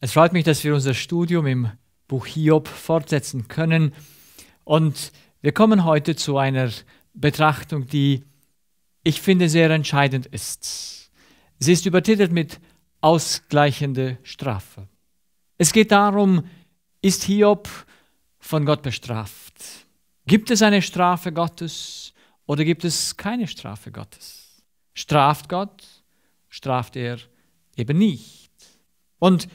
Es freut mich, dass wir unser Studium im Buch Hiob fortsetzen können. Und wir kommen heute zu einer Betrachtung, die ich finde sehr entscheidend ist. Sie ist übertitelt mit Ausgleichende Strafe. Es geht darum, ist Hiob von Gott bestraft? Gibt es eine Strafe Gottes oder gibt es keine Strafe Gottes? Straft Gott, straft er eben nicht. Und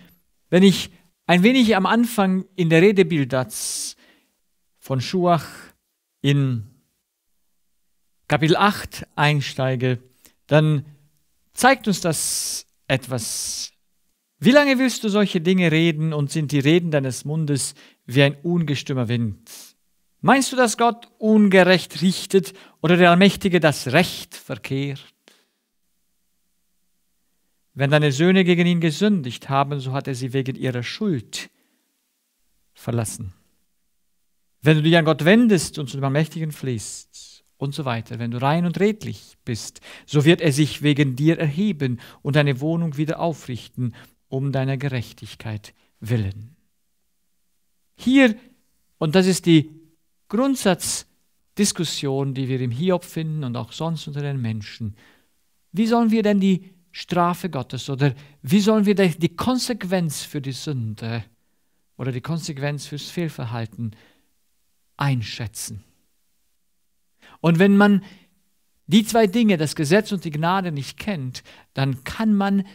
wenn ich ein wenig am Anfang in der Rede Bildats von Schuach in Kapitel 8 einsteige, dann zeigt uns das etwas. Wie lange willst du solche Dinge reden und sind die Reden deines Mundes wie ein ungestümer Wind? Meinst du, dass Gott ungerecht richtet oder der Allmächtige das Recht verkehrt? Wenn deine Söhne gegen ihn gesündigt haben, so hat er sie wegen ihrer Schuld verlassen. Wenn du dich an Gott wendest und zu dem Allmächtigen fließt und so weiter, wenn du rein und redlich bist, so wird er sich wegen dir erheben und deine Wohnung wieder aufrichten, um deiner Gerechtigkeit willen. Hier, und das ist die Grundsatzdiskussion, die wir im Hiob finden und auch sonst unter den Menschen, wie sollen wir denn die Strafe Gottes oder wie sollen wir die Konsequenz für die Sünde oder die Konsequenz fürs Fehlverhalten einschätzen. Und wenn man die zwei Dinge, das Gesetz und die Gnade, nicht kennt, dann kann man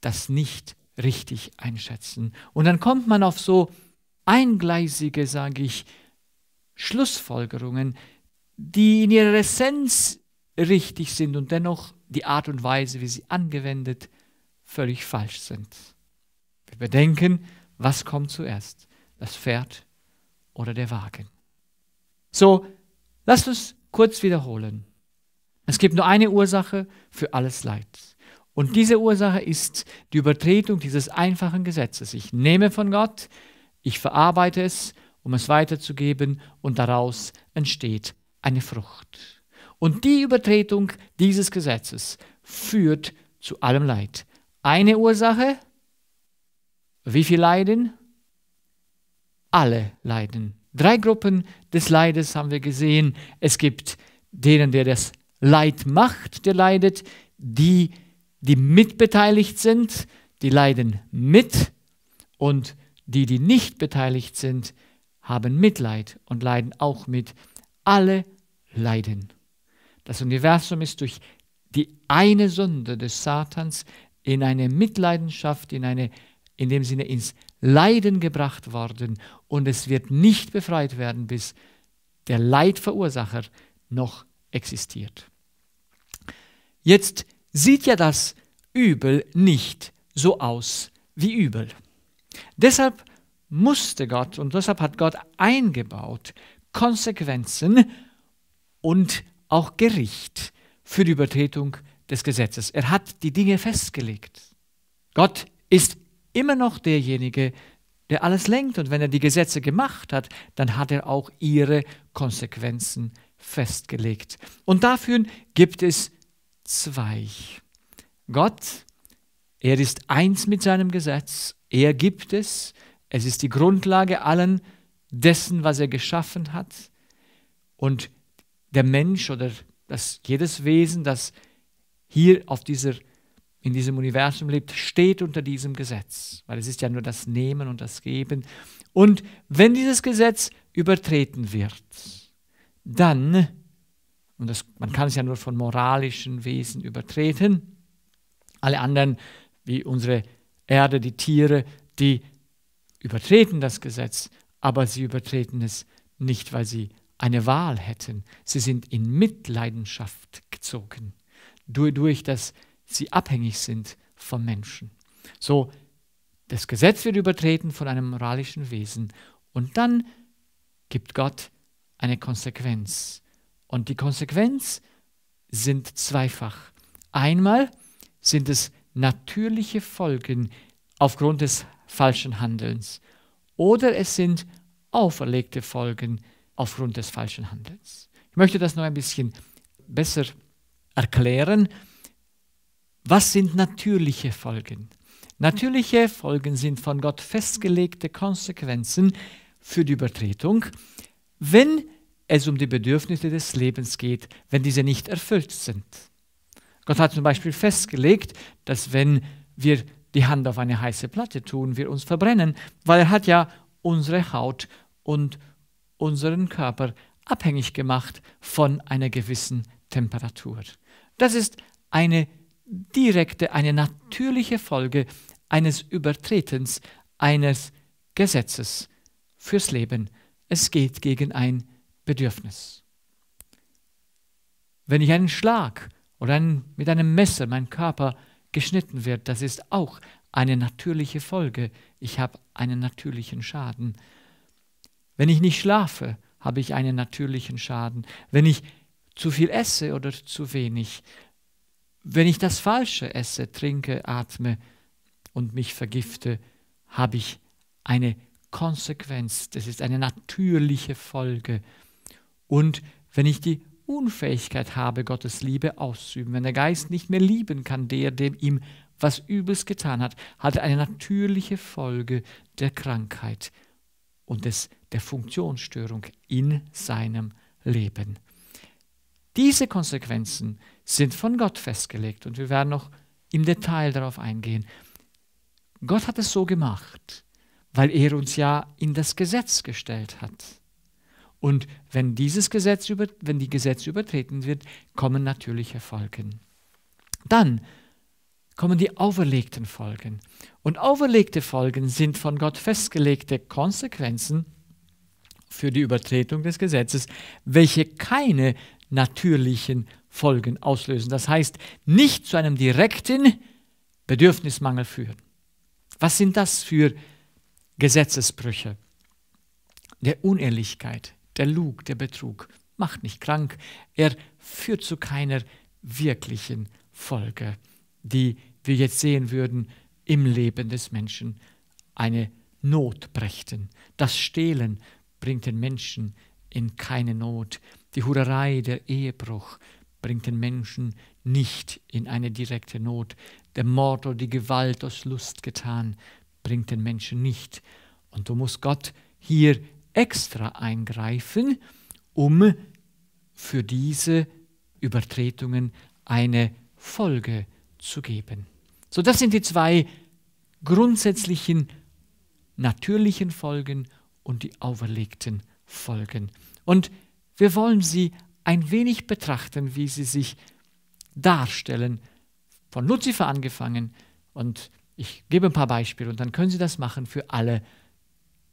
das nicht richtig einschätzen. Und dann kommt man auf so eingleisige, sage ich, Schlussfolgerungen, die in ihrer Essenz richtig sind und dennoch die Art und Weise, wie sie angewendet, völlig falsch sind. Wir bedenken, was kommt zuerst, das Pferd oder der Wagen. So, lasst uns kurz wiederholen. Es gibt nur eine Ursache für alles Leid. Und diese Ursache ist die Übertretung dieses einfachen Gesetzes. Ich nehme von Gott, ich verarbeite es, um es weiterzugeben, und daraus entsteht eine Frucht. Und die Übertretung dieses Gesetzes führt zu allem Leid. Eine Ursache, wie viel leiden? Alle leiden. Drei Gruppen des Leides haben wir gesehen. Es gibt denen, der das Leid macht, der leidet, die, die mitbeteiligt sind, die leiden mit und die, die nicht beteiligt sind, haben Mitleid und leiden auch mit. Alle leiden. Das Universum ist durch die eine Sünde des Satans in eine Mitleidenschaft, in, eine, in dem Sinne ins Leiden gebracht worden und es wird nicht befreit werden, bis der Leidverursacher noch existiert. Jetzt sieht ja das Übel nicht so aus wie Übel. Deshalb musste Gott und deshalb hat Gott eingebaut Konsequenzen und auch Gericht für die Übertretung des Gesetzes. Er hat die Dinge festgelegt. Gott ist immer noch derjenige, der alles lenkt. Und wenn er die Gesetze gemacht hat, dann hat er auch ihre Konsequenzen festgelegt. Und dafür gibt es zwei. Gott, er ist eins mit seinem Gesetz. Er gibt es. Es ist die Grundlage allen dessen, was er geschaffen hat. Und der Mensch oder dass jedes Wesen, das hier auf dieser, in diesem Universum lebt, steht unter diesem Gesetz, weil es ist ja nur das Nehmen und das Geben. Und wenn dieses Gesetz übertreten wird, dann, und das, man kann es ja nur von moralischen Wesen übertreten, alle anderen, wie unsere Erde, die Tiere, die übertreten das Gesetz, aber sie übertreten es nicht, weil sie eine Wahl hätten. Sie sind in Mitleidenschaft gezogen, durch dass sie abhängig sind vom Menschen. So, das Gesetz wird übertreten von einem moralischen Wesen und dann gibt Gott eine Konsequenz. Und die Konsequenz sind zweifach. Einmal sind es natürliche Folgen aufgrund des falschen Handelns oder es sind auferlegte Folgen aufgrund des falschen Handelns. Ich möchte das noch ein bisschen besser erklären. Was sind natürliche Folgen? Natürliche Folgen sind von Gott festgelegte Konsequenzen für die Übertretung, wenn es um die Bedürfnisse des Lebens geht, wenn diese nicht erfüllt sind. Gott hat zum Beispiel festgelegt, dass wenn wir die Hand auf eine heiße Platte tun, wir uns verbrennen, weil er hat ja unsere Haut und unseren Körper abhängig gemacht von einer gewissen Temperatur. Das ist eine direkte, eine natürliche Folge eines Übertretens eines Gesetzes fürs Leben. Es geht gegen ein Bedürfnis. Wenn ich einen Schlag oder ein, mit einem Messer mein Körper geschnitten wird, das ist auch eine natürliche Folge. Ich habe einen natürlichen Schaden. Wenn ich nicht schlafe, habe ich einen natürlichen Schaden. Wenn ich zu viel esse oder zu wenig, wenn ich das Falsche esse, trinke, atme und mich vergifte, habe ich eine Konsequenz, das ist eine natürliche Folge. Und wenn ich die Unfähigkeit habe, Gottes Liebe auszuüben, wenn der Geist nicht mehr lieben kann, der, dem ihm was Übles getan hat, hat er eine natürliche Folge der Krankheit und des der Funktionsstörung in seinem Leben. Diese Konsequenzen sind von Gott festgelegt und wir werden noch im Detail darauf eingehen. Gott hat es so gemacht, weil er uns ja in das Gesetz gestellt hat. Und wenn dieses Gesetz über, wenn die Gesetze übertreten wird, kommen natürliche Folgen. Dann kommen die auferlegten Folgen. Und auferlegte Folgen sind von Gott festgelegte Konsequenzen, für die Übertretung des Gesetzes, welche keine natürlichen Folgen auslösen. Das heißt, nicht zu einem direkten Bedürfnismangel führen. Was sind das für Gesetzesbrüche? Der Unehrlichkeit, der Lug, der Betrug macht nicht krank. Er führt zu keiner wirklichen Folge, die wir jetzt sehen würden im Leben des Menschen. Eine Not brächten. Das Stehlen, bringt den Menschen in keine Not. Die Hurerei, der Ehebruch bringt den Menschen nicht in eine direkte Not. Der Mord oder die Gewalt aus Lust getan bringt den Menschen nicht. Und du musst Gott hier extra eingreifen, um für diese Übertretungen eine Folge zu geben. So, das sind die zwei grundsätzlichen natürlichen Folgen und die auferlegten Folgen. Und wir wollen sie ein wenig betrachten, wie sie sich darstellen, von Luzifer angefangen. Und ich gebe ein paar Beispiele und dann können Sie das machen für alle,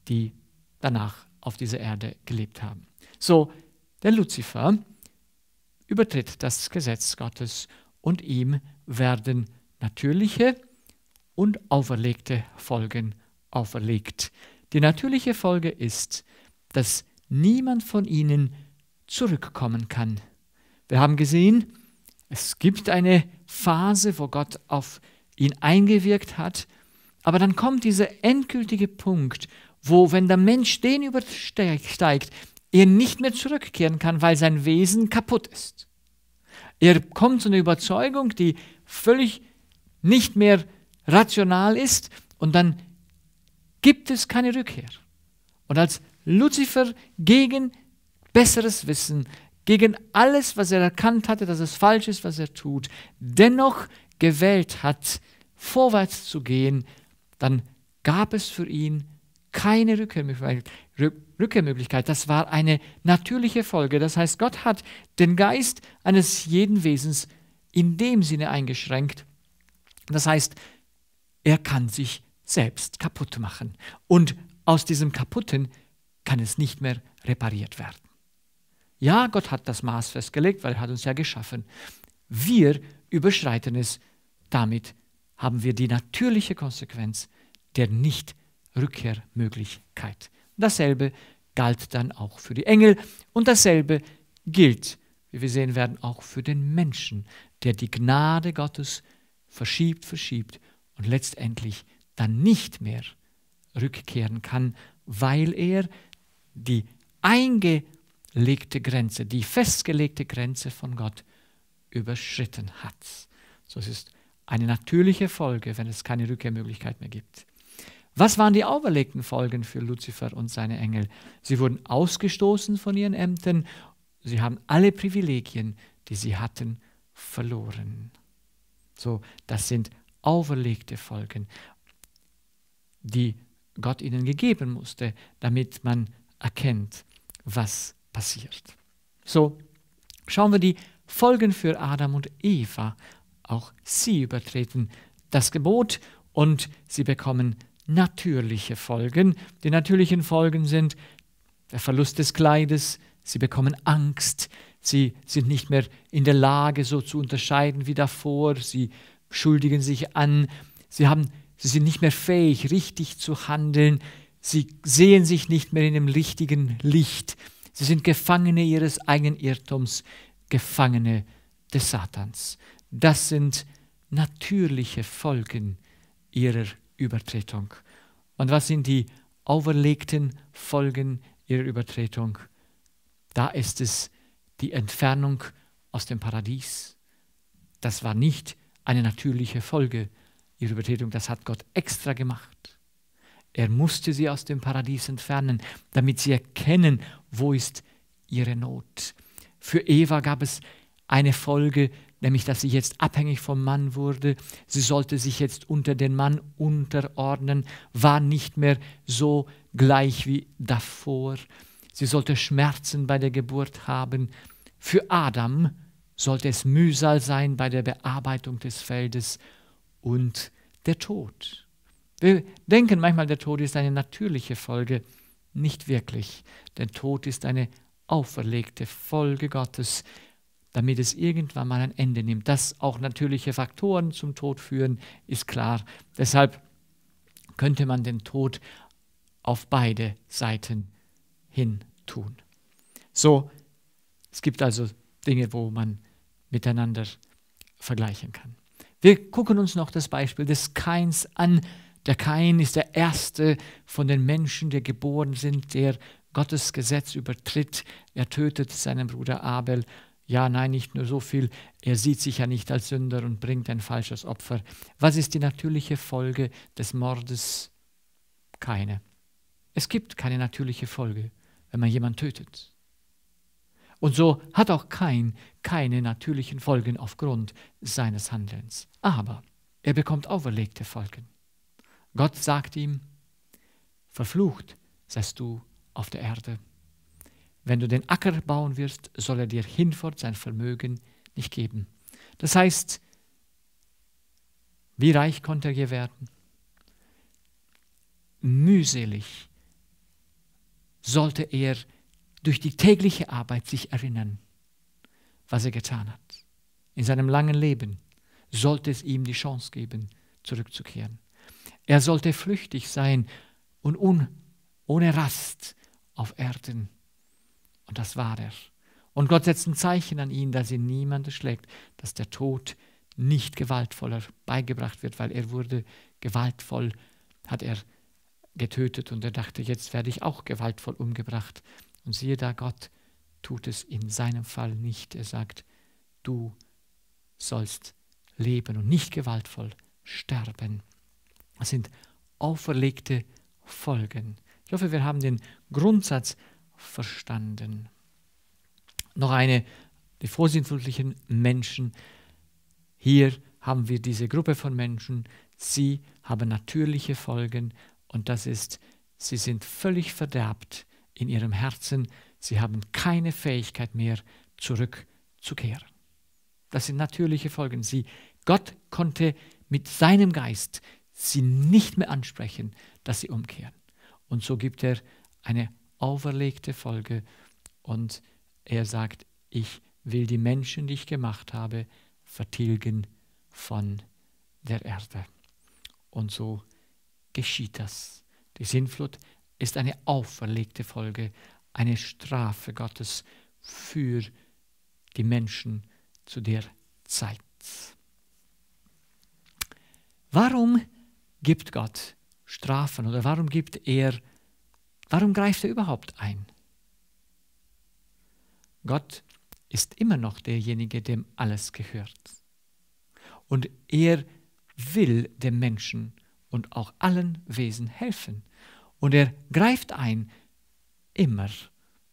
die danach auf dieser Erde gelebt haben. So, der Luzifer übertritt das Gesetz Gottes und ihm werden natürliche und auferlegte Folgen auferlegt. Die natürliche Folge ist, dass niemand von ihnen zurückkommen kann. Wir haben gesehen, es gibt eine Phase, wo Gott auf ihn eingewirkt hat, aber dann kommt dieser endgültige Punkt, wo, wenn der Mensch den übersteigt, er nicht mehr zurückkehren kann, weil sein Wesen kaputt ist. Er kommt zu einer Überzeugung, die völlig nicht mehr rational ist und dann gibt es keine Rückkehr. Und als Luzifer gegen besseres Wissen, gegen alles, was er erkannt hatte, dass es falsch ist, was er tut, dennoch gewählt hat, vorwärts zu gehen, dann gab es für ihn keine Rückkehrmöglichkeit. Das war eine natürliche Folge. Das heißt, Gott hat den Geist eines jeden Wesens in dem Sinne eingeschränkt. Das heißt, er kann sich selbst kaputt machen. Und aus diesem Kaputten kann es nicht mehr repariert werden. Ja, Gott hat das Maß festgelegt, weil er hat uns ja geschaffen. Wir überschreiten es. Damit haben wir die natürliche Konsequenz der Nicht-Rückkehrmöglichkeit. Dasselbe galt dann auch für die Engel und dasselbe gilt, wie wir sehen werden, auch für den Menschen, der die Gnade Gottes verschiebt, verschiebt und letztendlich dann nicht mehr rückkehren kann, weil er die eingelegte Grenze, die festgelegte Grenze von Gott überschritten hat. So es ist eine natürliche Folge, wenn es keine Rückkehrmöglichkeit mehr gibt. Was waren die auferlegten Folgen für Luzifer und seine Engel? Sie wurden ausgestoßen von ihren Ämtern. Sie haben alle Privilegien, die sie hatten, verloren. So, das sind auferlegte Folgen die Gott ihnen gegeben musste, damit man erkennt, was passiert. So, schauen wir die Folgen für Adam und Eva. Auch sie übertreten das Gebot und sie bekommen natürliche Folgen. Die natürlichen Folgen sind der Verlust des Kleides, sie bekommen Angst, sie sind nicht mehr in der Lage, so zu unterscheiden wie davor, sie schuldigen sich an, sie haben Sie sind nicht mehr fähig, richtig zu handeln. Sie sehen sich nicht mehr in dem richtigen Licht. Sie sind Gefangene ihres eigenen Irrtums, Gefangene des Satans. Das sind natürliche Folgen ihrer Übertretung. Und was sind die auferlegten Folgen ihrer Übertretung? Da ist es die Entfernung aus dem Paradies. Das war nicht eine natürliche Folge ihre Übertretung, das hat Gott extra gemacht. Er musste sie aus dem Paradies entfernen, damit sie erkennen, wo ist ihre Not. Für Eva gab es eine Folge, nämlich dass sie jetzt abhängig vom Mann wurde. Sie sollte sich jetzt unter den Mann unterordnen, war nicht mehr so gleich wie davor. Sie sollte Schmerzen bei der Geburt haben. Für Adam sollte es Mühsal sein bei der Bearbeitung des Feldes und der Tod. Wir denken manchmal, der Tod ist eine natürliche Folge. Nicht wirklich, Der Tod ist eine auferlegte Folge Gottes, damit es irgendwann mal ein Ende nimmt. Dass auch natürliche Faktoren zum Tod führen, ist klar. Deshalb könnte man den Tod auf beide Seiten hin tun. So, es gibt also Dinge, wo man miteinander vergleichen kann. Wir gucken uns noch das Beispiel des Kains an. Der Kain ist der erste von den Menschen, die geboren sind, der Gottes Gesetz übertritt. Er tötet seinen Bruder Abel. Ja, nein, nicht nur so viel. Er sieht sich ja nicht als Sünder und bringt ein falsches Opfer. Was ist die natürliche Folge des Mordes? Keine. Es gibt keine natürliche Folge, wenn man jemanden tötet. Und so hat auch Kain keine natürlichen Folgen aufgrund seines Handelns. Aber er bekommt auferlegte Folgen. Gott sagt ihm, verflucht seist du auf der Erde. Wenn du den Acker bauen wirst, soll er dir hinfort sein Vermögen nicht geben. Das heißt, wie reich konnte er hier werden? Mühselig sollte er durch die tägliche Arbeit sich erinnern, was er getan hat. In seinem langen Leben sollte es ihm die Chance geben, zurückzukehren. Er sollte flüchtig sein und un, ohne Rast auf Erden. Und das war er. Und Gott setzt ein Zeichen an ihn, dass ihn niemand schlägt, dass der Tod nicht gewaltvoller beigebracht wird, weil er wurde gewaltvoll, hat er getötet und er dachte, jetzt werde ich auch gewaltvoll umgebracht. Und siehe da, Gott tut es in seinem Fall nicht. Er sagt, du sollst leben und nicht gewaltvoll sterben. Das sind auferlegte Folgen. Ich hoffe, wir haben den Grundsatz verstanden. Noch eine, die vorsintflutlichen Menschen. Hier haben wir diese Gruppe von Menschen. Sie haben natürliche Folgen und das ist, sie sind völlig verderbt in ihrem Herzen, sie haben keine Fähigkeit mehr, zurückzukehren. Das sind natürliche Folgen. Sie, Gott konnte mit seinem Geist sie nicht mehr ansprechen, dass sie umkehren. Und so gibt er eine auferlegte Folge und er sagt, ich will die Menschen, die ich gemacht habe, vertilgen von der Erde. Und so geschieht das. Die Sintflut ist eine auferlegte Folge, eine Strafe Gottes für die Menschen zu der Zeit. Warum gibt Gott Strafen oder warum gibt er, warum greift er überhaupt ein? Gott ist immer noch derjenige, dem alles gehört. Und er will dem Menschen und auch allen Wesen helfen und er greift ein, immer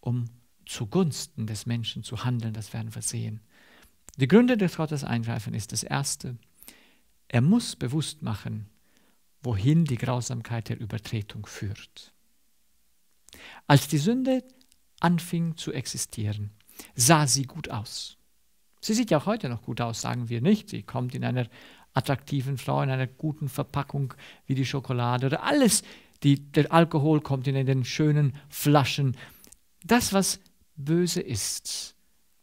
um zugunsten des Menschen zu handeln, das werden wir sehen. Die Gründe des Gottes Eingreifen ist das Erste. Er muss bewusst machen, wohin die Grausamkeit der Übertretung führt. Als die Sünde anfing zu existieren, sah sie gut aus. Sie sieht ja auch heute noch gut aus, sagen wir nicht. Sie kommt in einer attraktiven Frau, in einer guten Verpackung wie die Schokolade oder alles die, der Alkohol kommt in den schönen Flaschen. Das, was böse ist,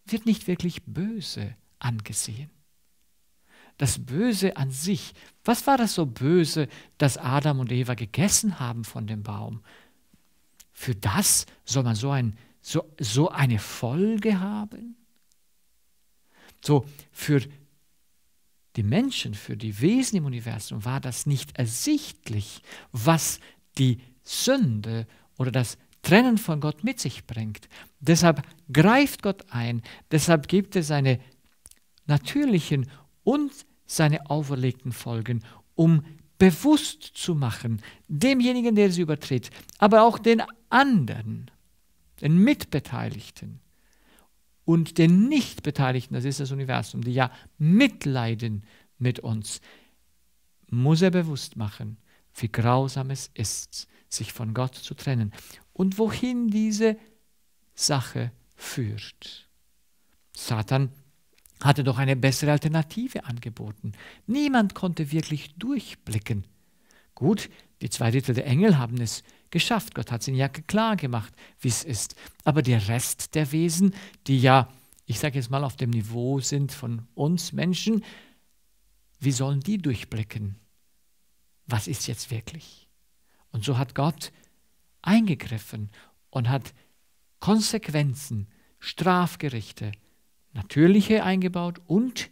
wird nicht wirklich böse angesehen. Das Böse an sich, was war das so böse, dass Adam und Eva gegessen haben von dem Baum? Für das soll man so, ein, so, so eine Folge haben? So, für die Menschen, für die Wesen im Universum war das nicht ersichtlich, was die Sünde oder das Trennen von Gott mit sich bringt. Deshalb greift Gott ein, deshalb gibt er seine natürlichen und seine auferlegten Folgen, um bewusst zu machen, demjenigen, der sie übertritt, aber auch den anderen, den Mitbeteiligten und den Nichtbeteiligten, das ist das Universum, die ja mitleiden mit uns, muss er bewusst machen, wie grausam es ist, sich von Gott zu trennen und wohin diese Sache führt. Satan hatte doch eine bessere Alternative angeboten. Niemand konnte wirklich durchblicken. Gut, die zwei Drittel der Engel haben es geschafft. Gott hat es ihnen ja klar gemacht, wie es ist. Aber der Rest der Wesen, die ja, ich sage jetzt mal, auf dem Niveau sind von uns Menschen, wie sollen die durchblicken? was ist jetzt wirklich? Und so hat Gott eingegriffen und hat Konsequenzen, Strafgerichte, natürliche eingebaut und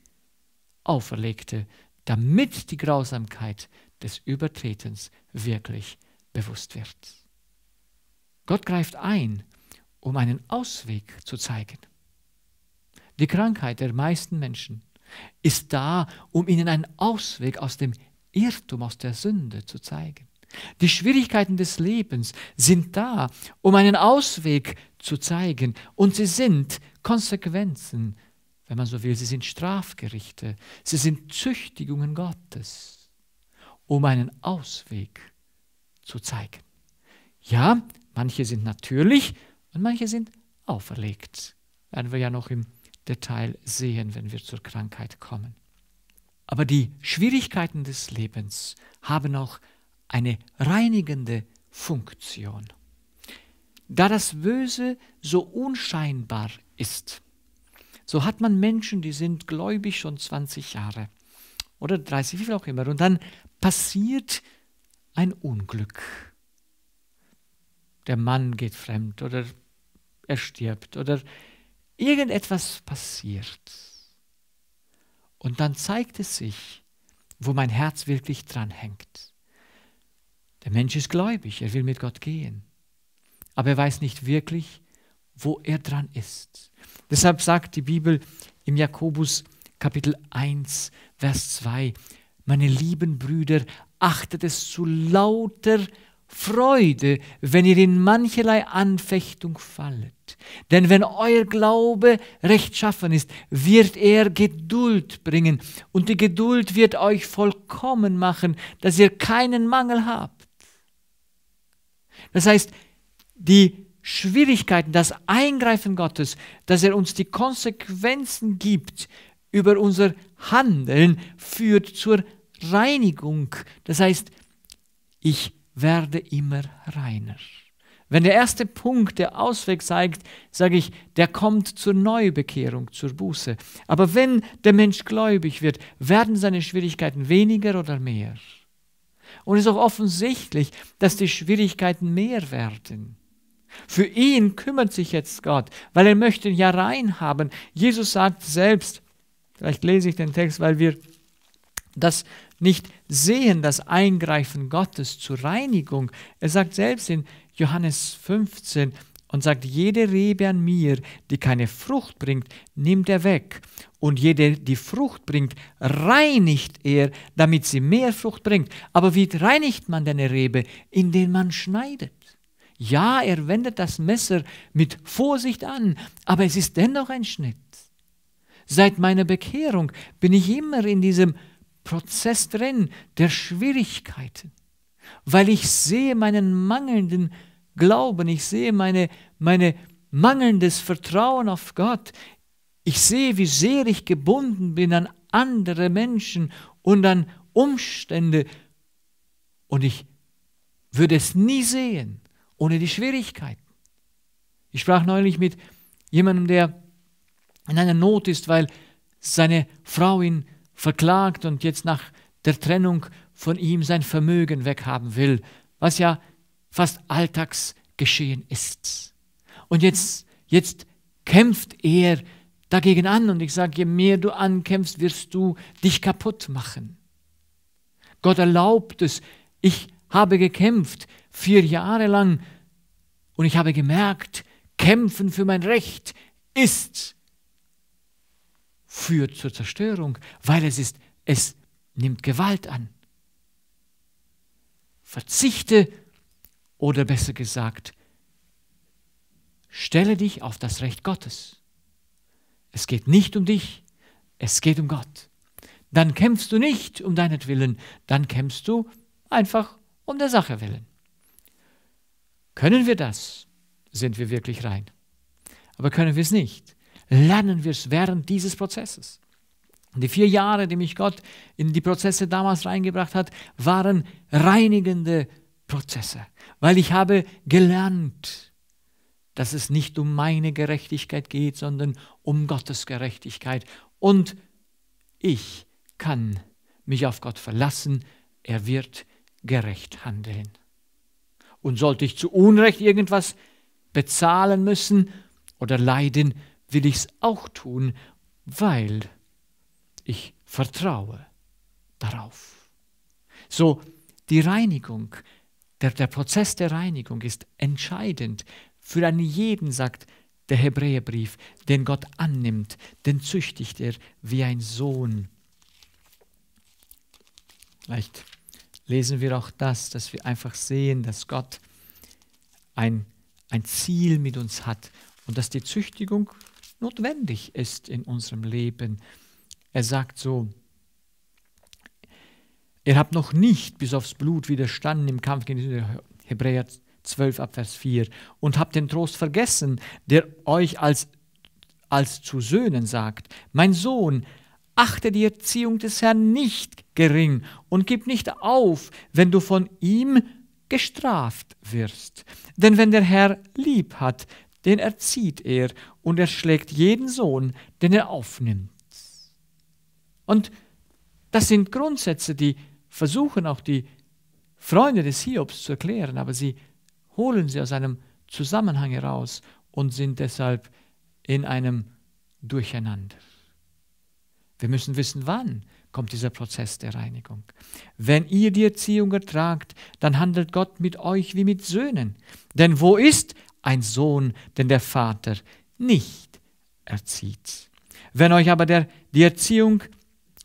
auferlegte, damit die Grausamkeit des Übertretens wirklich bewusst wird. Gott greift ein, um einen Ausweg zu zeigen. Die Krankheit der meisten Menschen ist da, um ihnen einen Ausweg aus dem Irrtum, aus der Sünde zu zeigen. Die Schwierigkeiten des Lebens sind da, um einen Ausweg zu zeigen. Und sie sind Konsequenzen, wenn man so will. Sie sind Strafgerichte. Sie sind Züchtigungen Gottes, um einen Ausweg zu zeigen. Ja, manche sind natürlich und manche sind auferlegt. Werden wir ja noch im Detail sehen, wenn wir zur Krankheit kommen. Aber die Schwierigkeiten des Lebens haben auch eine reinigende Funktion. Da das Böse so unscheinbar ist, so hat man Menschen, die sind gläubig schon 20 Jahre oder 30, wie viel auch immer, und dann passiert ein Unglück. Der Mann geht fremd oder er stirbt oder irgendetwas passiert und dann zeigt es sich, wo mein Herz wirklich dran hängt. Der Mensch ist gläubig, er will mit Gott gehen, aber er weiß nicht wirklich, wo er dran ist. Deshalb sagt die Bibel im Jakobus Kapitel 1, Vers 2, meine lieben Brüder, achtet es zu lauter Freude, wenn ihr in mancherlei Anfechtung fallet. Denn wenn euer Glaube rechtschaffen ist, wird er Geduld bringen und die Geduld wird euch vollkommen machen, dass ihr keinen Mangel habt. Das heißt, die Schwierigkeiten, das Eingreifen Gottes, dass er uns die Konsequenzen gibt über unser Handeln, führt zur Reinigung. Das heißt, ich werde immer reiner. Wenn der erste Punkt der Ausweg zeigt, sage ich, der kommt zur Neubekehrung, zur Buße. Aber wenn der Mensch gläubig wird, werden seine Schwierigkeiten weniger oder mehr. Und es ist auch offensichtlich, dass die Schwierigkeiten mehr werden. Für ihn kümmert sich jetzt Gott, weil er möchte ihn ja rein haben. Jesus sagt selbst, vielleicht lese ich den Text, weil wir das nicht sehen, das Eingreifen Gottes zur Reinigung. Er sagt selbst in Johannes 15 und sagt, jede Rebe an mir, die keine Frucht bringt, nimmt er weg. Und jede, die Frucht bringt, reinigt er, damit sie mehr Frucht bringt. Aber wie reinigt man denn eine Rebe? Indem man schneidet. Ja, er wendet das Messer mit Vorsicht an, aber es ist dennoch ein Schnitt. Seit meiner Bekehrung bin ich immer in diesem Prozess drin der Schwierigkeiten, weil ich sehe meinen mangelnden Glauben, ich sehe meine, meine mangelndes Vertrauen auf Gott. Ich sehe, wie sehr ich gebunden bin an andere Menschen und an Umstände. Und ich würde es nie sehen ohne die Schwierigkeiten. Ich sprach neulich mit jemandem, der in einer Not ist, weil seine Frau ihn verklagt und jetzt nach der Trennung von ihm sein Vermögen weghaben will, was ja fast Alltagsgeschehen ist. Und jetzt, jetzt kämpft er dagegen an und ich sage, je mehr du ankämpfst, wirst du dich kaputt machen. Gott erlaubt es. Ich habe gekämpft vier Jahre lang und ich habe gemerkt, kämpfen für mein Recht ist führt zur Zerstörung, weil es ist, es nimmt Gewalt an. Verzichte auf oder besser gesagt, stelle dich auf das Recht Gottes. Es geht nicht um dich, es geht um Gott. Dann kämpfst du nicht um deinetwillen, dann kämpfst du einfach um der Sache willen. Können wir das, sind wir wirklich rein. Aber können wir es nicht, lernen wir es während dieses Prozesses. Die vier Jahre, die mich Gott in die Prozesse damals reingebracht hat, waren reinigende Prozesse weil ich habe gelernt, dass es nicht um meine Gerechtigkeit geht, sondern um Gottes Gerechtigkeit. Und ich kann mich auf Gott verlassen, er wird gerecht handeln. Und sollte ich zu Unrecht irgendwas bezahlen müssen oder leiden, will ich es auch tun, weil ich vertraue darauf. So die Reinigung der, der Prozess der Reinigung ist entscheidend für einen jeden, sagt der Hebräerbrief, den Gott annimmt, den züchtigt er wie ein Sohn. Vielleicht lesen wir auch das, dass wir einfach sehen, dass Gott ein, ein Ziel mit uns hat und dass die Züchtigung notwendig ist in unserem Leben. Er sagt so, Ihr habt noch nicht bis aufs Blut widerstanden im Kampf gegen die Hebräer 12 ab Vers 4 und habt den Trost vergessen, der euch als, als zu Söhnen sagt, mein Sohn, achte die Erziehung des Herrn nicht gering und gib nicht auf, wenn du von ihm gestraft wirst. Denn wenn der Herr lieb hat, den erzieht er und er schlägt jeden Sohn, den er aufnimmt. Und das sind Grundsätze, die versuchen auch die Freunde des Hiobs zu erklären, aber sie holen sie aus einem Zusammenhang heraus und sind deshalb in einem Durcheinander. Wir müssen wissen, wann kommt dieser Prozess der Reinigung. Wenn ihr die Erziehung ertragt, dann handelt Gott mit euch wie mit Söhnen. Denn wo ist ein Sohn, den der Vater nicht erzieht? Wenn euch aber der, die Erziehung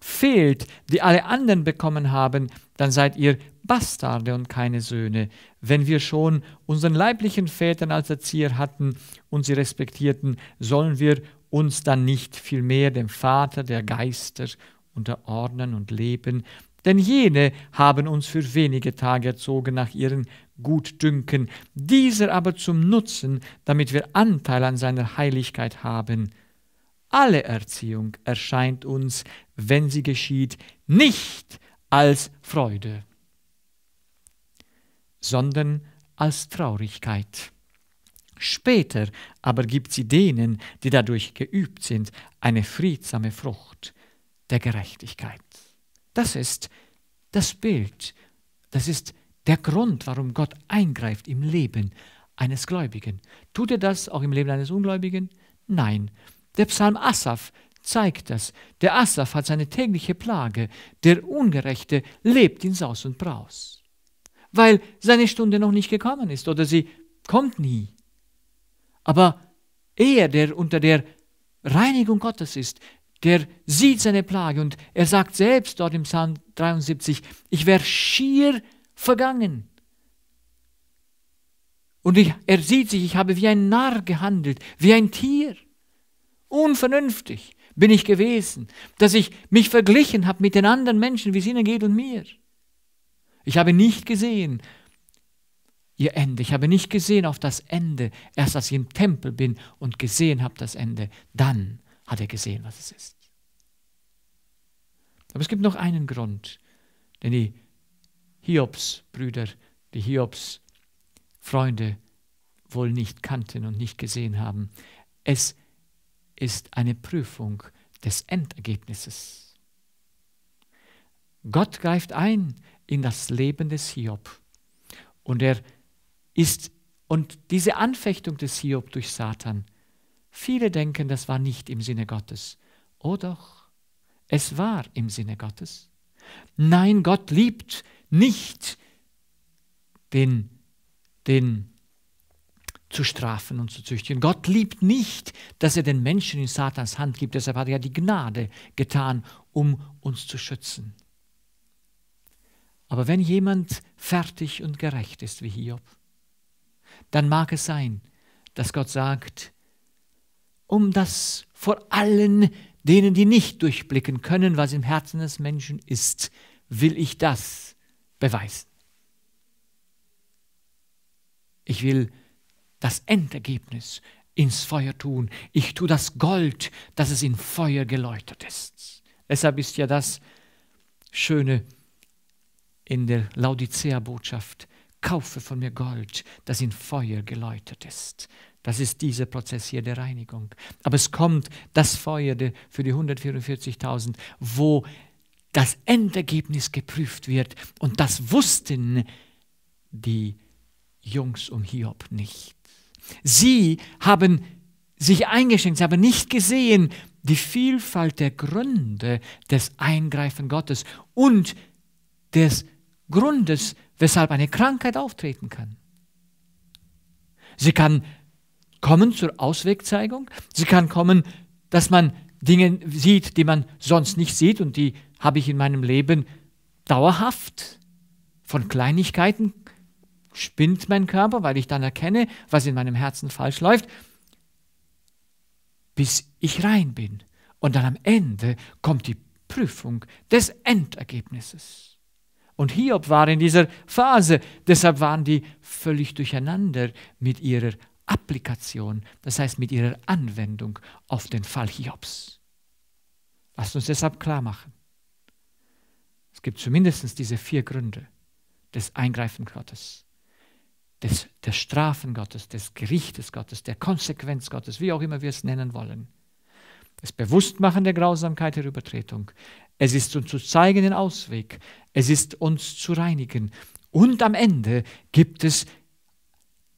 fehlt, die alle anderen bekommen haben, dann seid ihr Bastarde und keine Söhne. Wenn wir schon unseren leiblichen Vätern als Erzieher hatten und sie respektierten, sollen wir uns dann nicht vielmehr dem Vater der Geister unterordnen und leben, denn jene haben uns für wenige Tage erzogen nach ihren Gutdünken, dieser aber zum Nutzen, damit wir Anteil an seiner Heiligkeit haben alle Erziehung erscheint uns, wenn sie geschieht, nicht als Freude, sondern als Traurigkeit. Später aber gibt sie denen, die dadurch geübt sind, eine friedsame Frucht der Gerechtigkeit. Das ist das Bild, das ist der Grund, warum Gott eingreift im Leben eines Gläubigen. Tut er das auch im Leben eines Ungläubigen? Nein, der Psalm Asaf zeigt das. Der Asaf hat seine tägliche Plage. Der Ungerechte lebt in Saus und Braus, weil seine Stunde noch nicht gekommen ist oder sie kommt nie. Aber er, der unter der Reinigung Gottes ist, der sieht seine Plage und er sagt selbst dort im Psalm 73, ich wäre schier vergangen. Und ich, er sieht sich, ich habe wie ein Narr gehandelt, wie ein Tier. Unvernünftig bin ich gewesen, dass ich mich verglichen habe mit den anderen Menschen, wie es ihnen geht und mir. Ich habe nicht gesehen ihr Ende. Ich habe nicht gesehen auf das Ende. Erst als ich im Tempel bin und gesehen habe das Ende, dann hat er gesehen, was es ist. Aber es gibt noch einen Grund, den die Hiobs-Brüder, die Hiobs-Freunde wohl nicht kannten und nicht gesehen haben. Es ist ist eine Prüfung des Endergebnisses. Gott greift ein in das Leben des Hiob und er ist und diese Anfechtung des Hiob durch Satan. Viele denken, das war nicht im Sinne Gottes. Oh doch, es war im Sinne Gottes. Nein, Gott liebt nicht den, den zu strafen und zu züchtigen. Gott liebt nicht, dass er den Menschen in Satans Hand gibt. Deshalb hat er ja die Gnade getan, um uns zu schützen. Aber wenn jemand fertig und gerecht ist wie Hiob, dann mag es sein, dass Gott sagt, um das vor allen denen, die nicht durchblicken können, was im Herzen des Menschen ist, will ich das beweisen. Ich will das Endergebnis ins Feuer tun. Ich tue das Gold, dass es in Feuer geläutert ist. Deshalb ist ja das Schöne in der Laodicea-Botschaft, kaufe von mir Gold, das in Feuer geläutert ist. Das ist dieser Prozess hier der Reinigung. Aber es kommt das Feuer für die 144.000, wo das Endergebnis geprüft wird. Und das wussten die Jungs um Hiob nicht. Sie haben sich eingeschränkt, sie haben nicht gesehen die Vielfalt der Gründe des Eingreifen Gottes und des Grundes, weshalb eine Krankheit auftreten kann. Sie kann kommen zur Auswegzeigung, sie kann kommen, dass man Dinge sieht, die man sonst nicht sieht und die habe ich in meinem Leben dauerhaft von Kleinigkeiten spinnt mein Körper, weil ich dann erkenne, was in meinem Herzen falsch läuft, bis ich rein bin. Und dann am Ende kommt die Prüfung des Endergebnisses. Und Hiob war in dieser Phase, deshalb waren die völlig durcheinander mit ihrer Applikation, das heißt mit ihrer Anwendung auf den Fall Hiobs. Lasst uns deshalb klar machen. Es gibt zumindest diese vier Gründe des Eingreifen Gottes des, der Strafen Gottes, des Gerichtes Gottes, der Konsequenz Gottes, wie auch immer wir es nennen wollen. Das Bewusstmachen der Grausamkeit der Übertretung. Es ist uns zu zeigen den Ausweg. Es ist uns zu reinigen. Und am Ende gibt es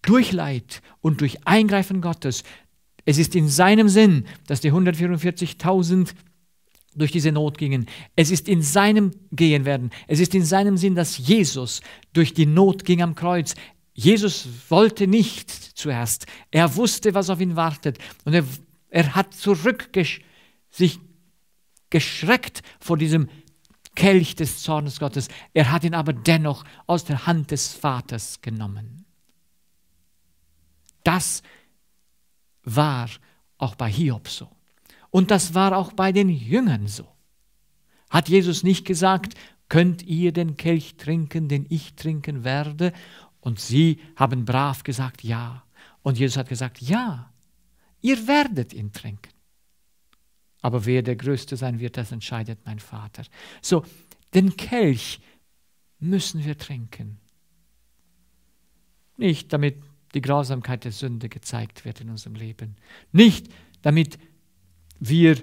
durch Leid und durch Eingreifen Gottes. Es ist in seinem Sinn, dass die 144.000 durch diese Not gingen. Es ist in seinem Gehen werden. Es ist in seinem Sinn, dass Jesus durch die Not ging am Kreuz. Jesus wollte nicht zuerst. Er wusste, was auf ihn wartet. Und er, er hat sich geschreckt vor diesem Kelch des Zornes Gottes. Er hat ihn aber dennoch aus der Hand des Vaters genommen. Das war auch bei Hiob so. Und das war auch bei den Jüngern so. Hat Jesus nicht gesagt, könnt ihr den Kelch trinken, den ich trinken werde, und sie haben brav gesagt, ja. Und Jesus hat gesagt, ja, ihr werdet ihn trinken. Aber wer der Größte sein wird, das entscheidet mein Vater. So, den Kelch müssen wir trinken. Nicht damit die Grausamkeit der Sünde gezeigt wird in unserem Leben. Nicht damit wir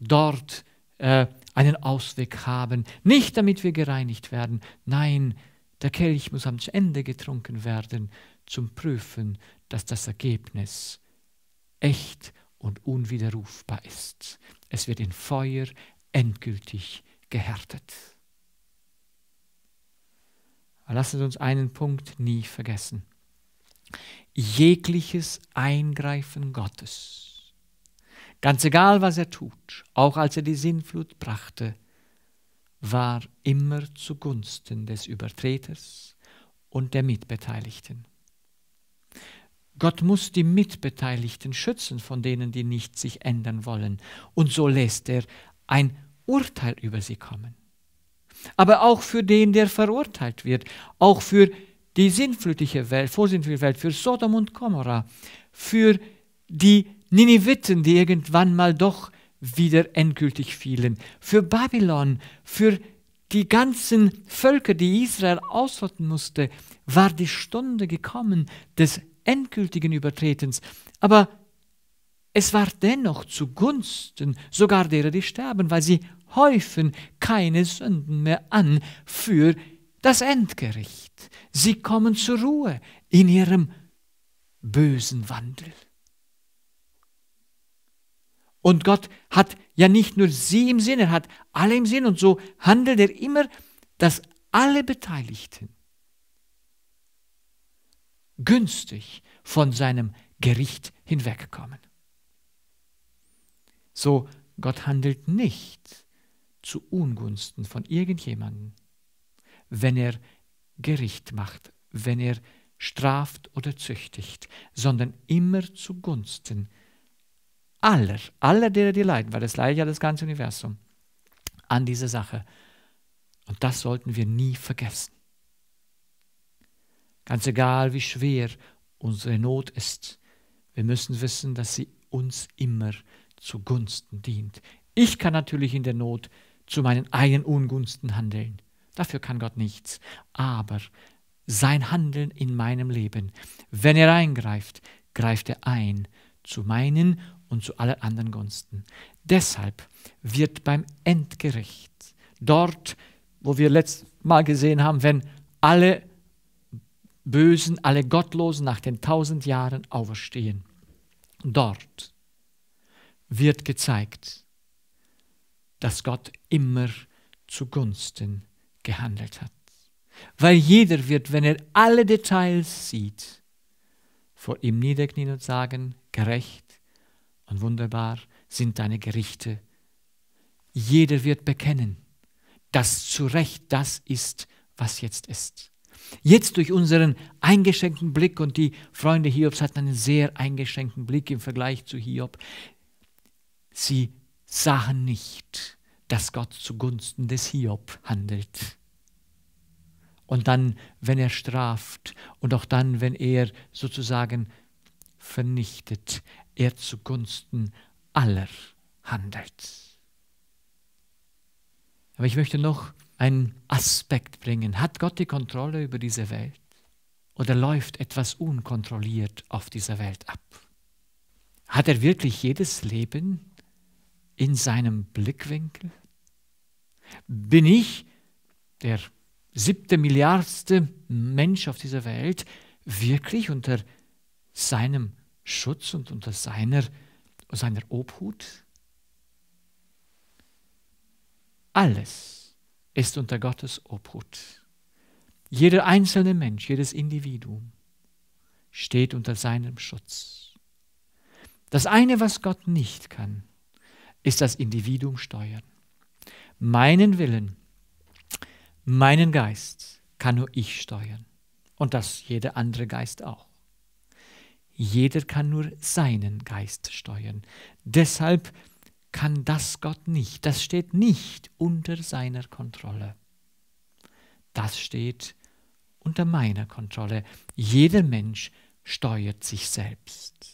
dort äh, einen Ausweg haben. Nicht damit wir gereinigt werden. Nein, damit der Kelch muss am Ende getrunken werden, zum Prüfen, dass das Ergebnis echt und unwiderrufbar ist. Es wird in Feuer endgültig gehärtet. Lassen Sie uns einen Punkt nie vergessen. Jegliches Eingreifen Gottes, ganz egal was er tut, auch als er die Sinnflut brachte, war immer zugunsten des Übertreters und der Mitbeteiligten. Gott muss die Mitbeteiligten schützen von denen, die nicht sich ändern wollen. Und so lässt er ein Urteil über sie kommen. Aber auch für den, der verurteilt wird, auch für die sinnflutliche Welt, vorsinnflutliche Welt, für Sodom und Gomorra, für die Niniviten, die irgendwann mal doch wieder endgültig fielen. Für Babylon, für die ganzen Völker, die Israel ausrotten musste, war die Stunde gekommen des endgültigen Übertretens. Aber es war dennoch zugunsten sogar derer, die sterben, weil sie häufen keine Sünden mehr an für das Endgericht. Sie kommen zur Ruhe in ihrem bösen Wandel. Und Gott hat ja nicht nur sie im Sinn, er hat alle im Sinn und so handelt er immer, dass alle Beteiligten günstig von seinem Gericht hinwegkommen. So, Gott handelt nicht zu Ungunsten von irgendjemandem, wenn er Gericht macht, wenn er straft oder züchtigt, sondern immer zugunsten Gunsten aller, aller derer, die leiden, weil das leidet ja das ganze Universum, an dieser Sache. Und das sollten wir nie vergessen. Ganz egal, wie schwer unsere Not ist, wir müssen wissen, dass sie uns immer zugunsten dient. Ich kann natürlich in der Not zu meinen eigenen Ungunsten handeln. Dafür kann Gott nichts. Aber sein Handeln in meinem Leben, wenn er eingreift, greift er ein zu meinen Ungunsten und zu allen anderen Gunsten. Deshalb wird beim Endgericht, dort, wo wir letztes Mal gesehen haben, wenn alle Bösen, alle Gottlosen nach den tausend Jahren auferstehen, dort wird gezeigt, dass Gott immer zugunsten gehandelt hat. Weil jeder wird, wenn er alle Details sieht, vor ihm niederknien und sagen, gerecht und wunderbar sind deine Gerichte. Jeder wird bekennen, dass zu Recht das ist, was jetzt ist. Jetzt durch unseren eingeschränkten Blick, und die Freunde Hiobs hatten einen sehr eingeschränkten Blick im Vergleich zu Hiob, sie sahen nicht, dass Gott zugunsten des Hiob handelt. Und dann, wenn er straft und auch dann, wenn er sozusagen vernichtet, er zugunsten aller handelt. Aber ich möchte noch einen Aspekt bringen. Hat Gott die Kontrolle über diese Welt? Oder läuft etwas unkontrolliert auf dieser Welt ab? Hat er wirklich jedes Leben in seinem Blickwinkel? Bin ich, der siebte Milliardste Mensch auf dieser Welt, wirklich unter seinem Blickwinkel? Schutz und unter seiner, seiner Obhut? Alles ist unter Gottes Obhut. Jeder einzelne Mensch, jedes Individuum steht unter seinem Schutz. Das eine, was Gott nicht kann, ist das Individuum steuern. Meinen Willen, meinen Geist kann nur ich steuern und das jeder andere Geist auch. Jeder kann nur seinen Geist steuern. Deshalb kann das Gott nicht. Das steht nicht unter seiner Kontrolle. Das steht unter meiner Kontrolle. Jeder Mensch steuert sich selbst.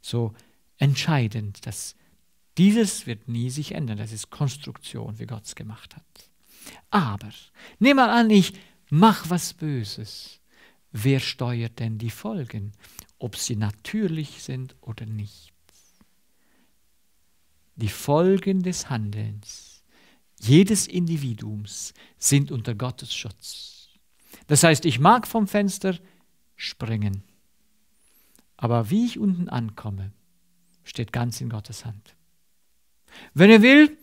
So entscheidend, dass dieses wird nie sich ändern. Das ist Konstruktion, wie Gott es gemacht hat. Aber, nehme mal an, ich mache was Böses wer steuert denn die Folgen, ob sie natürlich sind oder nicht. Die Folgen des Handelns jedes Individuums sind unter Gottes Schutz. Das heißt, ich mag vom Fenster springen, aber wie ich unten ankomme, steht ganz in Gottes Hand. Wenn er will,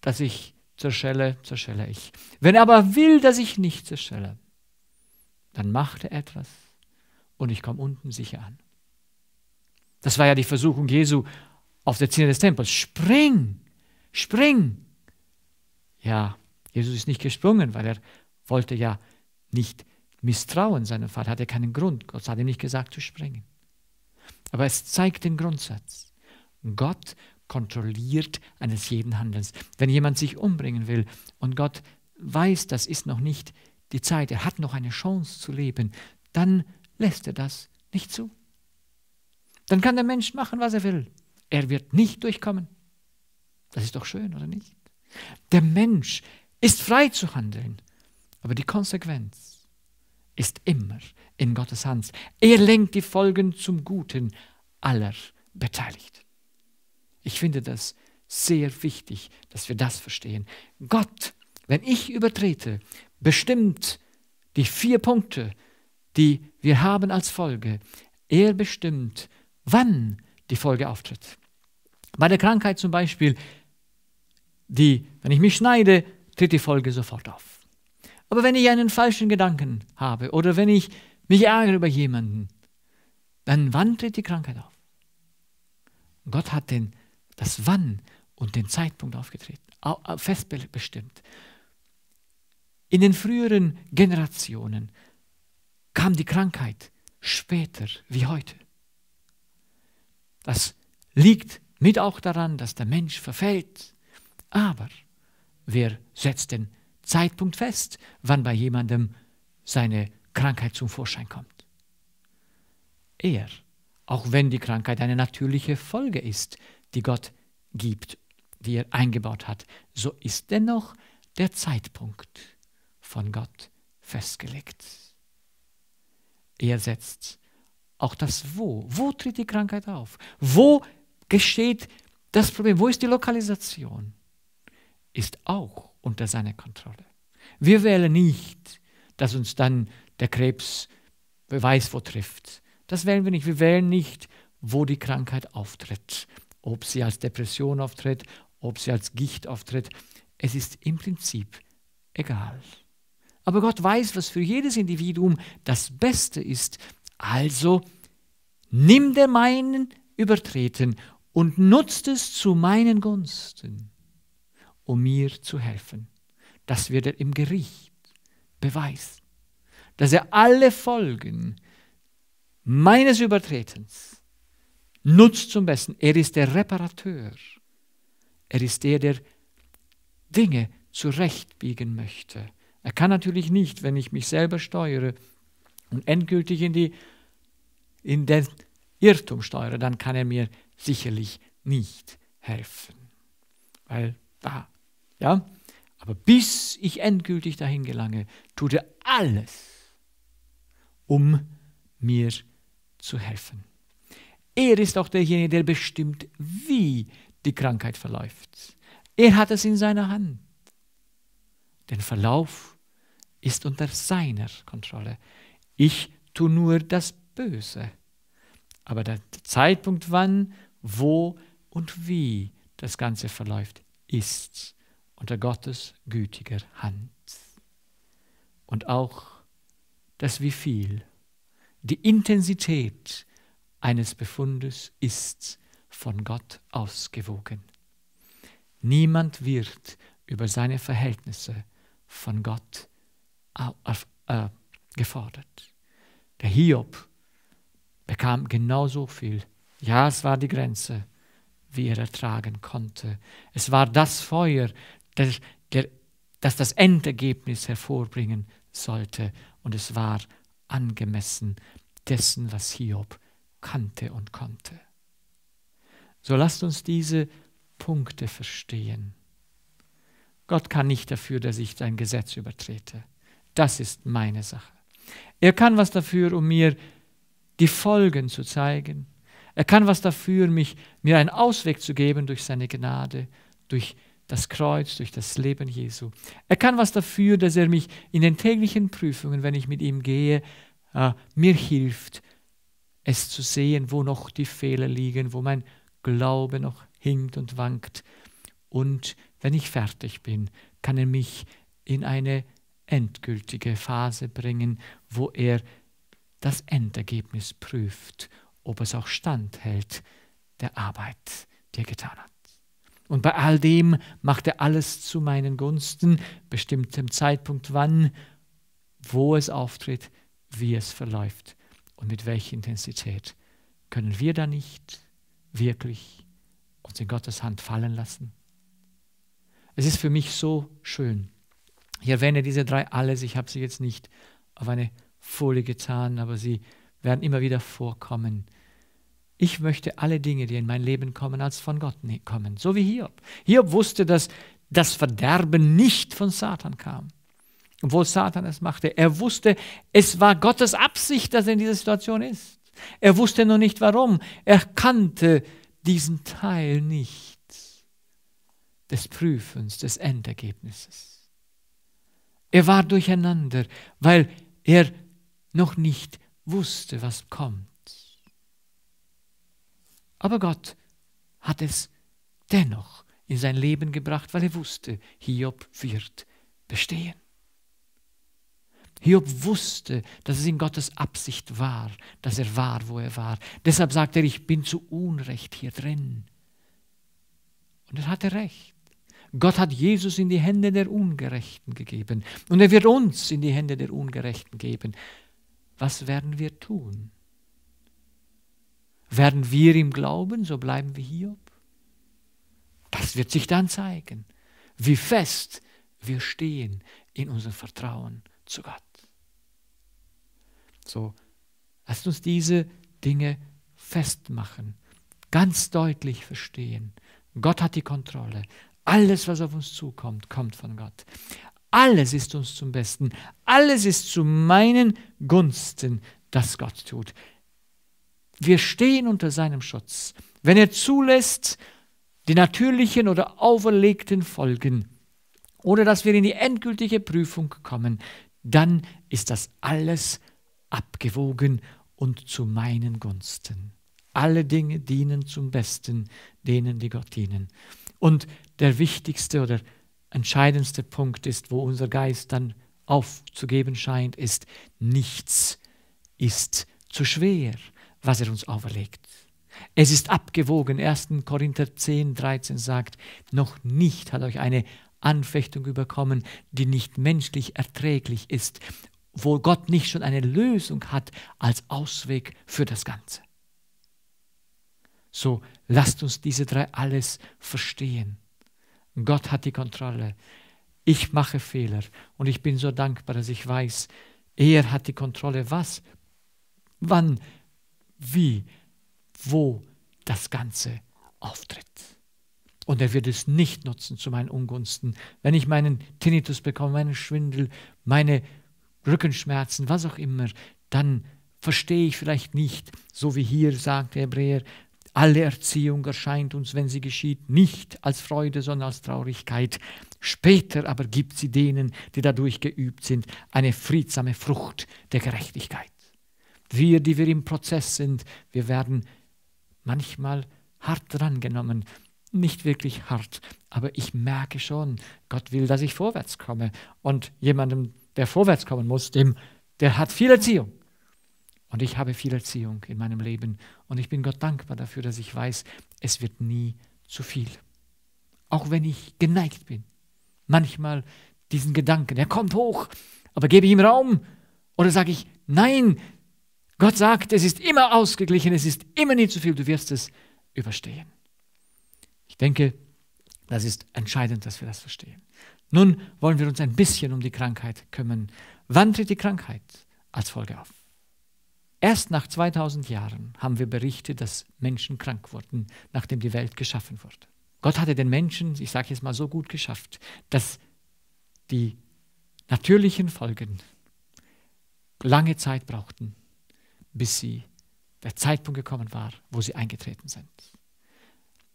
dass ich zerschelle, zerschelle ich. Wenn er aber will, dass ich nicht zerschelle, dann macht er etwas und ich komme unten sicher an. Das war ja die Versuchung Jesu auf der Zinne des Tempels. Spring, spring. Ja, Jesus ist nicht gesprungen, weil er wollte ja nicht misstrauen seinem Vater, hatte keinen Grund. Gott hat ihm nicht gesagt zu springen. Aber es zeigt den Grundsatz. Gott kontrolliert eines jeden Handelns. Wenn jemand sich umbringen will und Gott weiß, das ist noch nicht die Zeit, er hat noch eine Chance zu leben, dann lässt er das nicht zu. Dann kann der Mensch machen, was er will. Er wird nicht durchkommen. Das ist doch schön, oder nicht? Der Mensch ist frei zu handeln, aber die Konsequenz ist immer in Gottes Hand. Er lenkt die Folgen zum Guten aller Beteiligten. Ich finde das sehr wichtig, dass wir das verstehen. Gott, wenn ich übertrete, bestimmt die vier Punkte, die wir haben als Folge. Er bestimmt, wann die Folge auftritt. Bei der Krankheit zum Beispiel, die, wenn ich mich schneide, tritt die Folge sofort auf. Aber wenn ich einen falschen Gedanken habe oder wenn ich mich ärgere über jemanden, dann wann tritt die Krankheit auf? Gott hat den, das Wann und den Zeitpunkt aufgetreten, festbestimmt. In den früheren Generationen kam die Krankheit später wie heute. Das liegt mit auch daran, dass der Mensch verfällt. Aber wer setzt den Zeitpunkt fest, wann bei jemandem seine Krankheit zum Vorschein kommt? Er, auch wenn die Krankheit eine natürliche Folge ist, die Gott gibt, die er eingebaut hat, so ist dennoch der Zeitpunkt von Gott festgelegt. Er setzt auch das Wo. Wo tritt die Krankheit auf? Wo geschieht das Problem? Wo ist die Lokalisation? Ist auch unter seiner Kontrolle. Wir wählen nicht, dass uns dann der Krebs, wer weiß, wo trifft. Das wählen wir nicht. Wir wählen nicht, wo die Krankheit auftritt. Ob sie als Depression auftritt, ob sie als Gicht auftritt. Es ist im Prinzip egal. Aber Gott weiß, was für jedes Individuum das Beste ist. Also nimm der meinen Übertreten und nutzt es zu meinen Gunsten, um mir zu helfen. Das wird er im Gericht beweisen, dass er alle Folgen meines Übertretens nutzt zum Besten. Er ist der Reparateur. Er ist der, der Dinge zurechtbiegen möchte. Er kann natürlich nicht, wenn ich mich selber steuere und endgültig in, die, in den Irrtum steuere, dann kann er mir sicherlich nicht helfen. Weil da, ja, aber bis ich endgültig dahin gelange, tut er alles, um mir zu helfen. Er ist auch derjenige, der bestimmt, wie die Krankheit verläuft. Er hat es in seiner Hand. Den Verlauf ist unter seiner Kontrolle. Ich tue nur das Böse. Aber der Zeitpunkt, wann, wo und wie das Ganze verläuft, ist unter Gottes gütiger Hand. Und auch das wie viel, die Intensität eines Befundes ist von Gott ausgewogen. Niemand wird über seine Verhältnisse von Gott äh, gefordert. Der Hiob bekam genauso viel. Ja, es war die Grenze, wie er ertragen konnte. Es war das Feuer, das, der, das das Endergebnis hervorbringen sollte. Und es war angemessen dessen, was Hiob kannte und konnte. So lasst uns diese Punkte verstehen. Gott kann nicht dafür, dass ich sein Gesetz übertrete. Das ist meine Sache. Er kann was dafür, um mir die Folgen zu zeigen. Er kann was dafür, mich, mir einen Ausweg zu geben durch seine Gnade, durch das Kreuz, durch das Leben Jesu. Er kann was dafür, dass er mich in den täglichen Prüfungen, wenn ich mit ihm gehe, äh, mir hilft, es zu sehen, wo noch die Fehler liegen, wo mein Glaube noch hinkt und wankt. Und wenn ich fertig bin, kann er mich in eine endgültige Phase bringen, wo er das Endergebnis prüft, ob es auch standhält der Arbeit, die er getan hat. Und bei all dem macht er alles zu meinen Gunsten, bestimmt dem Zeitpunkt, wann, wo es auftritt, wie es verläuft und mit welcher Intensität. Können wir da nicht wirklich uns in Gottes Hand fallen lassen? Es ist für mich so schön, ich erwähne diese drei alles, ich habe sie jetzt nicht auf eine Folie getan, aber sie werden immer wieder vorkommen. Ich möchte alle Dinge, die in mein Leben kommen, als von Gott ne-, kommen, so wie Hiob. Hiob wusste, dass das Verderben nicht von Satan kam, obwohl Satan es machte. Er wusste, es war Gottes Absicht, dass er in dieser Situation ist. Er wusste nur nicht warum. Er kannte diesen Teil nicht des Prüfens, des Endergebnisses. Er war durcheinander, weil er noch nicht wusste, was kommt. Aber Gott hat es dennoch in sein Leben gebracht, weil er wusste, Hiob wird bestehen. Hiob wusste, dass es in Gottes Absicht war, dass er war, wo er war. Deshalb sagte er, ich bin zu Unrecht hier drin. Und er hatte recht. Gott hat Jesus in die Hände der Ungerechten gegeben und er wird uns in die Hände der Ungerechten geben. Was werden wir tun? Werden wir ihm glauben, so bleiben wir hier? Das wird sich dann zeigen, wie fest wir stehen in unserem Vertrauen zu Gott. So, lasst uns diese Dinge festmachen, ganz deutlich verstehen. Gott hat die Kontrolle. Alles, was auf uns zukommt, kommt von Gott. Alles ist uns zum Besten. Alles ist zu meinen Gunsten, das Gott tut. Wir stehen unter seinem Schutz. Wenn er zulässt, die natürlichen oder auferlegten Folgen, oder dass wir in die endgültige Prüfung kommen, dann ist das alles abgewogen und zu meinen Gunsten. Alle Dinge dienen zum Besten denen, die Gott dienen. Und der wichtigste oder entscheidendste Punkt ist, wo unser Geist dann aufzugeben scheint, ist, nichts ist zu schwer, was er uns auferlegt. Es ist abgewogen. 1. Korinther 10, 13 sagt, noch nicht hat euch eine Anfechtung überkommen, die nicht menschlich erträglich ist, wo Gott nicht schon eine Lösung hat als Ausweg für das Ganze. So lasst uns diese drei alles verstehen. Gott hat die Kontrolle. Ich mache Fehler und ich bin so dankbar, dass ich weiß, er hat die Kontrolle, was, wann, wie, wo das Ganze auftritt. Und er wird es nicht nutzen zu meinen Ungunsten. Wenn ich meinen Tinnitus bekomme, meinen Schwindel, meine Rückenschmerzen, was auch immer, dann verstehe ich vielleicht nicht, so wie hier sagt der Hebräer, alle Erziehung erscheint uns, wenn sie geschieht, nicht als Freude, sondern als Traurigkeit. Später aber gibt sie denen, die dadurch geübt sind, eine friedsame Frucht der Gerechtigkeit. Wir, die wir im Prozess sind, wir werden manchmal hart drangenommen, nicht wirklich hart, aber ich merke schon, Gott will, dass ich vorwärts komme. Und jemandem, der vorwärts kommen muss, dem, der hat viel Erziehung. Und ich habe viel Erziehung in meinem Leben und ich bin Gott dankbar dafür, dass ich weiß, es wird nie zu viel. Auch wenn ich geneigt bin, manchmal diesen Gedanken, er kommt hoch, aber gebe ich ihm Raum oder sage ich, nein, Gott sagt, es ist immer ausgeglichen, es ist immer nie zu viel, du wirst es überstehen. Ich denke, das ist entscheidend, dass wir das verstehen. Nun wollen wir uns ein bisschen um die Krankheit kümmern. Wann tritt die Krankheit als Folge auf? Erst nach 2000 Jahren haben wir Berichte, dass Menschen krank wurden, nachdem die Welt geschaffen wurde. Gott hatte den Menschen, ich sage jetzt mal so gut geschafft, dass die natürlichen Folgen lange Zeit brauchten, bis sie der Zeitpunkt gekommen war, wo sie eingetreten sind.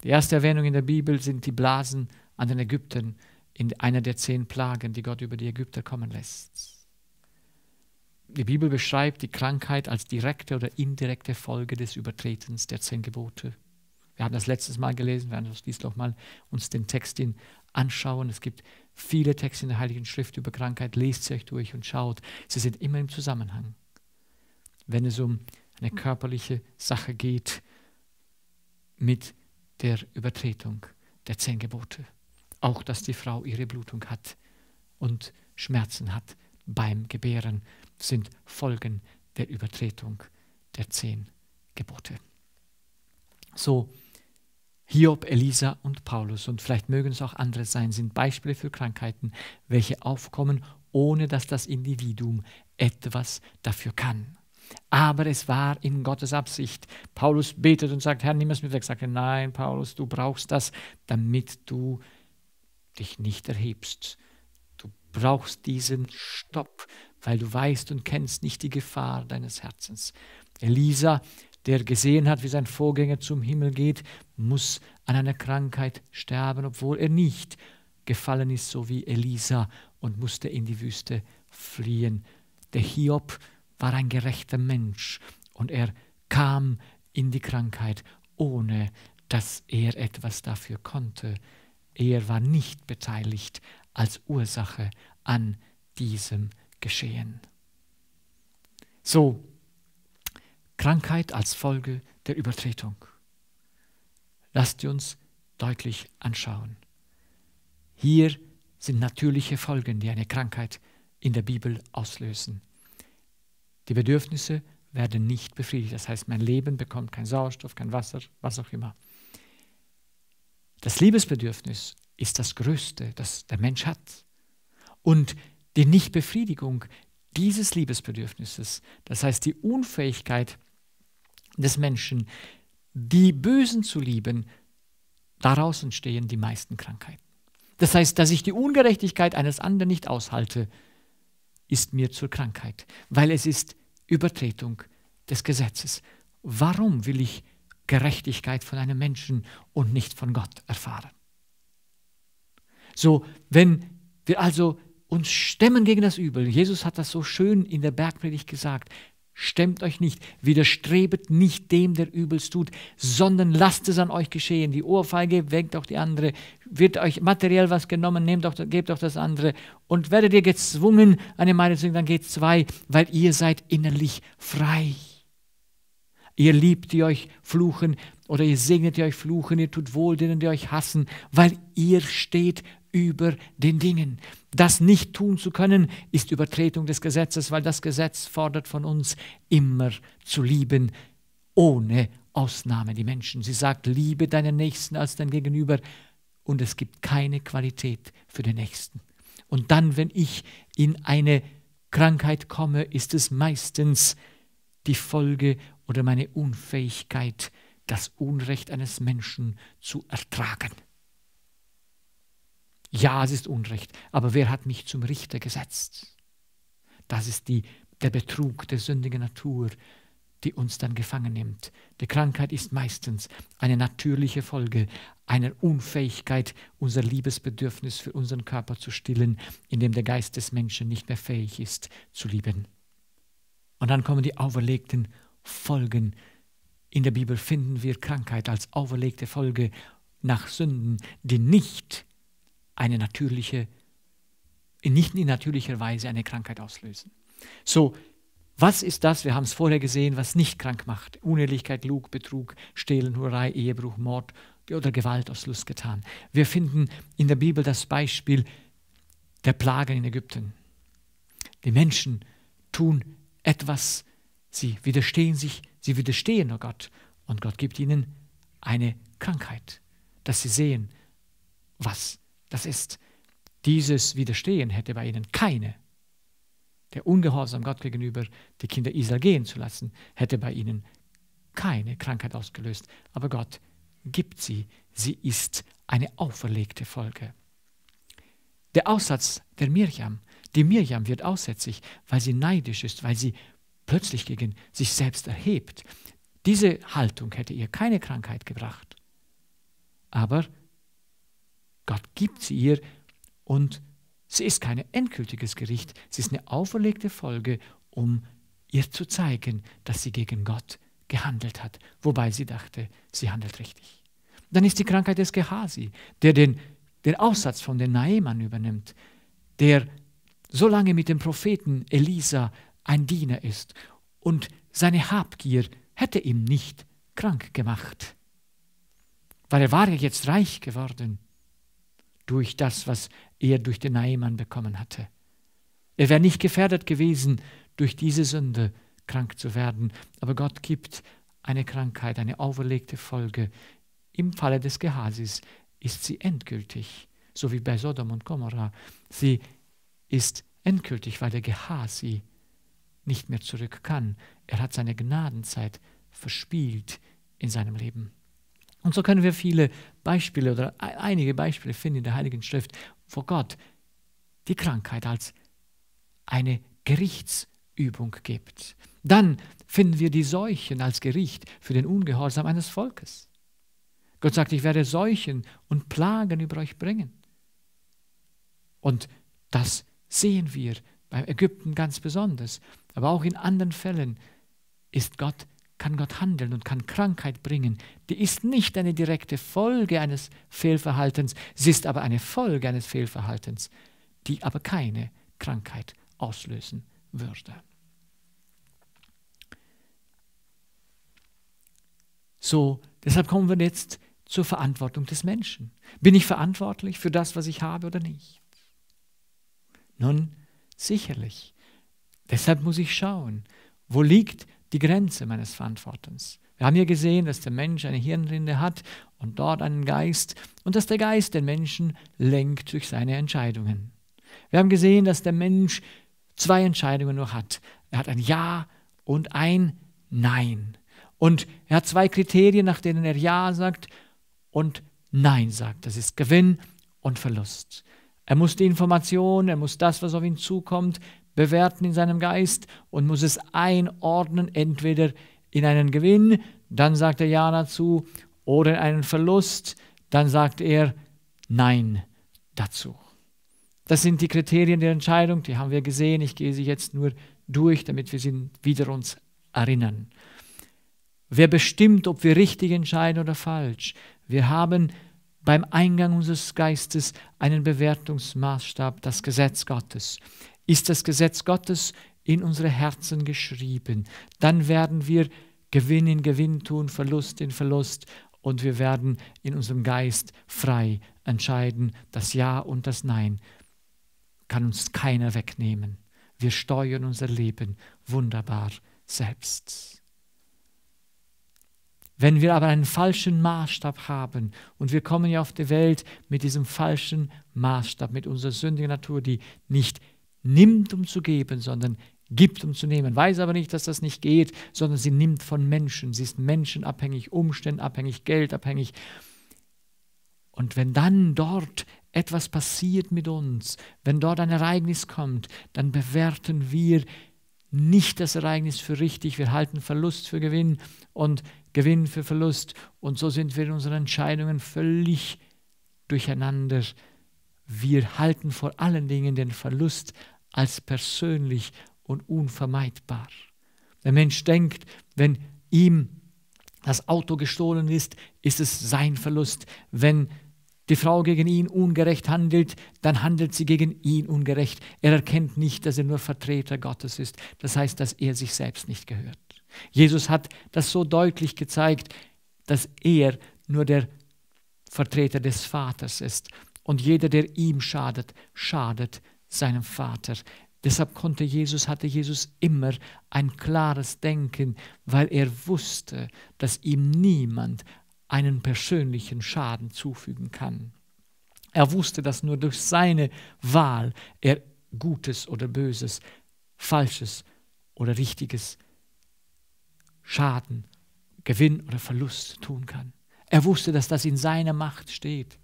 Die erste Erwähnung in der Bibel sind die Blasen an den Ägyptern in einer der zehn Plagen, die Gott über die Ägypter kommen lässt. Die Bibel beschreibt die Krankheit als direkte oder indirekte Folge des Übertretens der zehn Gebote. Wir haben das letztes Mal gelesen, wir werden uns dies nochmal uns den Text anschauen. Es gibt viele Texte in der Heiligen Schrift über Krankheit. Lest sie euch durch und schaut. Sie sind immer im Zusammenhang. Wenn es um eine körperliche Sache geht mit der Übertretung der zehn Gebote. Auch dass die Frau ihre Blutung hat und Schmerzen hat beim Gebären sind Folgen der Übertretung der zehn Gebote. So, Hiob, Elisa und Paulus und vielleicht mögen es auch andere sein, sind Beispiele für Krankheiten, welche aufkommen, ohne dass das Individuum etwas dafür kann. Aber es war in Gottes Absicht. Paulus betet und sagt, Herr, nimm es mir weg. Sagt er, nein, Paulus, du brauchst das, damit du dich nicht erhebst, brauchst diesen Stopp, weil du weißt und kennst nicht die Gefahr deines Herzens. Elisa, der gesehen hat, wie sein Vorgänger zum Himmel geht, muss an einer Krankheit sterben, obwohl er nicht gefallen ist, so wie Elisa, und musste in die Wüste fliehen. Der Hiob war ein gerechter Mensch und er kam in die Krankheit, ohne dass er etwas dafür konnte. Er war nicht beteiligt als Ursache an diesem Geschehen. So, Krankheit als Folge der Übertretung. Lasst uns deutlich anschauen. Hier sind natürliche Folgen, die eine Krankheit in der Bibel auslösen. Die Bedürfnisse werden nicht befriedigt. Das heißt, mein Leben bekommt kein Sauerstoff, kein Wasser, was auch immer. Das Liebesbedürfnis ist das Größte, das der Mensch hat. Und die Nichtbefriedigung dieses Liebesbedürfnisses, das heißt die Unfähigkeit des Menschen, die Bösen zu lieben, daraus entstehen die meisten Krankheiten. Das heißt, dass ich die Ungerechtigkeit eines anderen nicht aushalte, ist mir zur Krankheit, weil es ist Übertretung des Gesetzes. Warum will ich Gerechtigkeit von einem Menschen und nicht von Gott erfahren? So, wenn wir also uns stemmen gegen das Übel, Jesus hat das so schön in der Bergpredigt gesagt, Stemmt euch nicht, widerstrebet nicht dem, der Übels tut, sondern lasst es an euch geschehen. Die Ohrfeige weckt auch die andere, wird euch materiell was genommen, nehmt auch, gebt auch das andere und werdet ihr gezwungen, eine Meinung zu nehmen, dann geht zwei, weil ihr seid innerlich frei. Ihr liebt, die euch fluchen, oder ihr segnet, die euch fluchen, ihr tut wohl denen, die euch hassen, weil ihr steht über den Dingen. Das nicht tun zu können, ist Übertretung des Gesetzes, weil das Gesetz fordert von uns, immer zu lieben, ohne Ausnahme die Menschen. Sie sagt, liebe deinen Nächsten als dein Gegenüber und es gibt keine Qualität für den Nächsten. Und dann, wenn ich in eine Krankheit komme, ist es meistens die Folge oder meine Unfähigkeit, das Unrecht eines Menschen zu ertragen. Ja, es ist Unrecht, aber wer hat mich zum Richter gesetzt? Das ist die, der Betrug der sündigen Natur, die uns dann gefangen nimmt. Die Krankheit ist meistens eine natürliche Folge einer Unfähigkeit, unser Liebesbedürfnis für unseren Körper zu stillen, indem der Geist des Menschen nicht mehr fähig ist zu lieben. Und dann kommen die auferlegten Folgen. In der Bibel finden wir Krankheit als auferlegte Folge nach Sünden, die nicht eine natürliche, nicht in natürlicher Weise eine Krankheit auslösen. So, was ist das, wir haben es vorher gesehen, was nicht krank macht? Unehrlichkeit, Lug, Betrug, Stehlen, Hurei, Ehebruch, Mord oder Gewalt aus Lust getan. Wir finden in der Bibel das Beispiel der Plagen in Ägypten. Die Menschen tun etwas, sie widerstehen sich, sie widerstehen oh Gott und Gott gibt ihnen eine Krankheit, dass sie sehen, was das ist, dieses Widerstehen hätte bei ihnen keine. Der Ungehorsam Gott gegenüber, die Kinder Israel gehen zu lassen, hätte bei ihnen keine Krankheit ausgelöst. Aber Gott gibt sie. Sie ist eine auferlegte Folge. Der Aussatz der Mirjam, die Mirjam wird aussätzig, weil sie neidisch ist, weil sie plötzlich gegen sich selbst erhebt. Diese Haltung hätte ihr keine Krankheit gebracht. Aber Gott gibt sie ihr und sie ist kein endgültiges Gericht, sie ist eine auferlegte Folge, um ihr zu zeigen, dass sie gegen Gott gehandelt hat, wobei sie dachte, sie handelt richtig. Dann ist die Krankheit des Gehasi, der den, den Aussatz von den Naemann übernimmt, der so lange mit dem Propheten Elisa ein Diener ist und seine Habgier hätte ihm nicht krank gemacht, weil er war ja jetzt reich geworden durch das, was er durch den Naiman bekommen hatte. Er wäre nicht gefährdet gewesen, durch diese Sünde krank zu werden, aber Gott gibt eine Krankheit, eine auferlegte Folge. Im Falle des Gehasis ist sie endgültig, so wie bei Sodom und Gomorrah. Sie ist endgültig, weil der Gehasi nicht mehr zurück kann. Er hat seine Gnadenzeit verspielt in seinem Leben. Und so können wir viele Beispiele oder einige Beispiele finden in der Heiligen Schrift, wo Gott die Krankheit als eine Gerichtsübung gibt. Dann finden wir die Seuchen als Gericht für den Ungehorsam eines Volkes. Gott sagt, ich werde Seuchen und Plagen über euch bringen. Und das sehen wir beim Ägypten ganz besonders. Aber auch in anderen Fällen ist Gott kann Gott handeln und kann Krankheit bringen. Die ist nicht eine direkte Folge eines Fehlverhaltens, sie ist aber eine Folge eines Fehlverhaltens, die aber keine Krankheit auslösen würde. So, deshalb kommen wir jetzt zur Verantwortung des Menschen. Bin ich verantwortlich für das, was ich habe oder nicht? Nun, sicherlich. Deshalb muss ich schauen, wo liegt die Grenze meines Verantwortens. Wir haben hier gesehen, dass der Mensch eine Hirnrinde hat und dort einen Geist und dass der Geist den Menschen lenkt durch seine Entscheidungen. Wir haben gesehen, dass der Mensch zwei Entscheidungen nur hat. Er hat ein Ja und ein Nein. Und er hat zwei Kriterien, nach denen er Ja sagt und Nein sagt. Das ist Gewinn und Verlust. Er muss die Information, er muss das, was auf ihn zukommt, bewerten in seinem Geist und muss es einordnen, entweder in einen Gewinn, dann sagt er Ja dazu, oder in einen Verlust, dann sagt er Nein dazu. Das sind die Kriterien der Entscheidung, die haben wir gesehen. Ich gehe sie jetzt nur durch, damit wir sie wieder uns erinnern. Wer bestimmt, ob wir richtig entscheiden oder falsch? Wir haben beim Eingang unseres Geistes einen Bewertungsmaßstab, das Gesetz Gottes ist das Gesetz Gottes in unsere Herzen geschrieben. Dann werden wir Gewinn in Gewinn tun, Verlust in Verlust und wir werden in unserem Geist frei entscheiden, das Ja und das Nein kann uns keiner wegnehmen. Wir steuern unser Leben wunderbar selbst. Wenn wir aber einen falschen Maßstab haben, und wir kommen ja auf die Welt mit diesem falschen Maßstab, mit unserer sündigen Natur, die nicht nimmt, um zu geben, sondern gibt, um zu nehmen, weiß aber nicht, dass das nicht geht, sondern sie nimmt von Menschen. Sie ist menschenabhängig, umständenabhängig, geldabhängig. Und wenn dann dort etwas passiert mit uns, wenn dort ein Ereignis kommt, dann bewerten wir nicht das Ereignis für richtig, wir halten Verlust für Gewinn und Gewinn für Verlust. Und so sind wir in unseren Entscheidungen völlig durcheinander. Wir halten vor allen Dingen den Verlust als persönlich und unvermeidbar. Der Mensch denkt, wenn ihm das Auto gestohlen ist, ist es sein Verlust. Wenn die Frau gegen ihn ungerecht handelt, dann handelt sie gegen ihn ungerecht. Er erkennt nicht, dass er nur Vertreter Gottes ist. Das heißt, dass er sich selbst nicht gehört. Jesus hat das so deutlich gezeigt, dass er nur der Vertreter des Vaters ist, und jeder, der ihm schadet, schadet seinem Vater. Deshalb konnte Jesus, hatte Jesus immer ein klares Denken, weil er wusste, dass ihm niemand einen persönlichen Schaden zufügen kann. Er wusste, dass nur durch seine Wahl er Gutes oder Böses, Falsches oder Richtiges Schaden, Gewinn oder Verlust tun kann. Er wusste, dass das in seiner Macht steht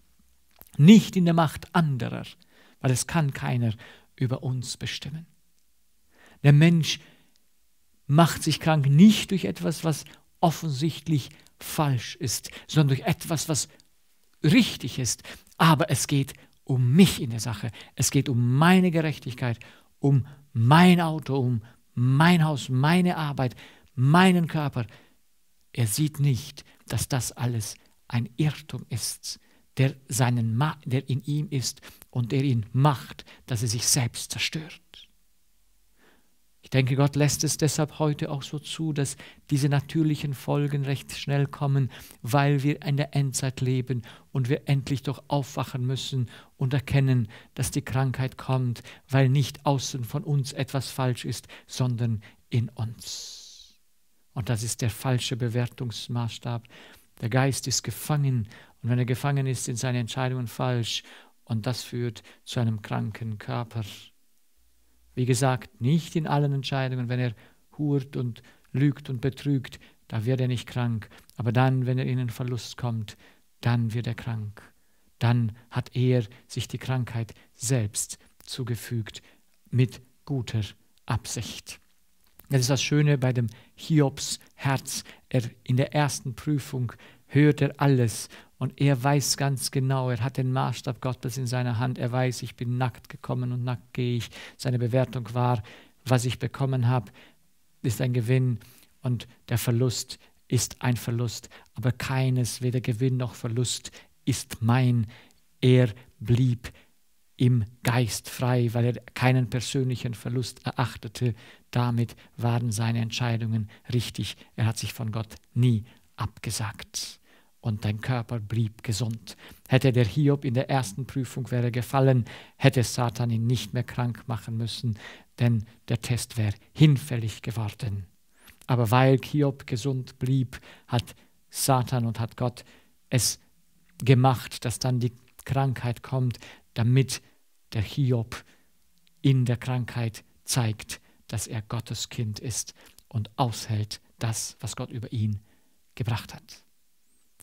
nicht in der Macht anderer, weil es kann keiner über uns bestimmen. Der Mensch macht sich krank nicht durch etwas, was offensichtlich falsch ist, sondern durch etwas, was richtig ist. Aber es geht um mich in der Sache. Es geht um meine Gerechtigkeit, um mein Auto, um mein Haus, meine Arbeit, meinen Körper. Er sieht nicht, dass das alles ein Irrtum ist, der, seinen Ma der in ihm ist und der ihn macht, dass er sich selbst zerstört. Ich denke, Gott lässt es deshalb heute auch so zu, dass diese natürlichen Folgen recht schnell kommen, weil wir in der Endzeit leben und wir endlich doch aufwachen müssen und erkennen, dass die Krankheit kommt, weil nicht außen von uns etwas falsch ist, sondern in uns. Und das ist der falsche Bewertungsmaßstab. Der Geist ist gefangen und wenn er gefangen ist, sind seine Entscheidungen falsch und das führt zu einem kranken Körper. Wie gesagt, nicht in allen Entscheidungen, wenn er hurt und lügt und betrügt, da wird er nicht krank, aber dann, wenn er in den Verlust kommt, dann wird er krank. Dann hat er sich die Krankheit selbst zugefügt mit guter Absicht. Das ist das Schöne bei dem Hiobs Herz. Er, in der ersten Prüfung hört er alles und er weiß ganz genau, er hat den Maßstab Gottes in seiner Hand. Er weiß, ich bin nackt gekommen und nackt gehe ich. Seine Bewertung war, was ich bekommen habe, ist ein Gewinn und der Verlust ist ein Verlust. Aber keines, weder Gewinn noch Verlust, ist mein. Er blieb im Geist frei, weil er keinen persönlichen Verlust erachtete. Damit waren seine Entscheidungen richtig. Er hat sich von Gott nie abgesagt und dein Körper blieb gesund. Hätte der Hiob in der ersten Prüfung wäre gefallen, hätte Satan ihn nicht mehr krank machen müssen, denn der Test wäre hinfällig geworden. Aber weil Hiob gesund blieb, hat Satan und hat Gott es gemacht, dass dann die Krankheit kommt, damit der Hiob in der Krankheit zeigt, dass er Gottes Kind ist und aushält das, was Gott über ihn gebracht hat.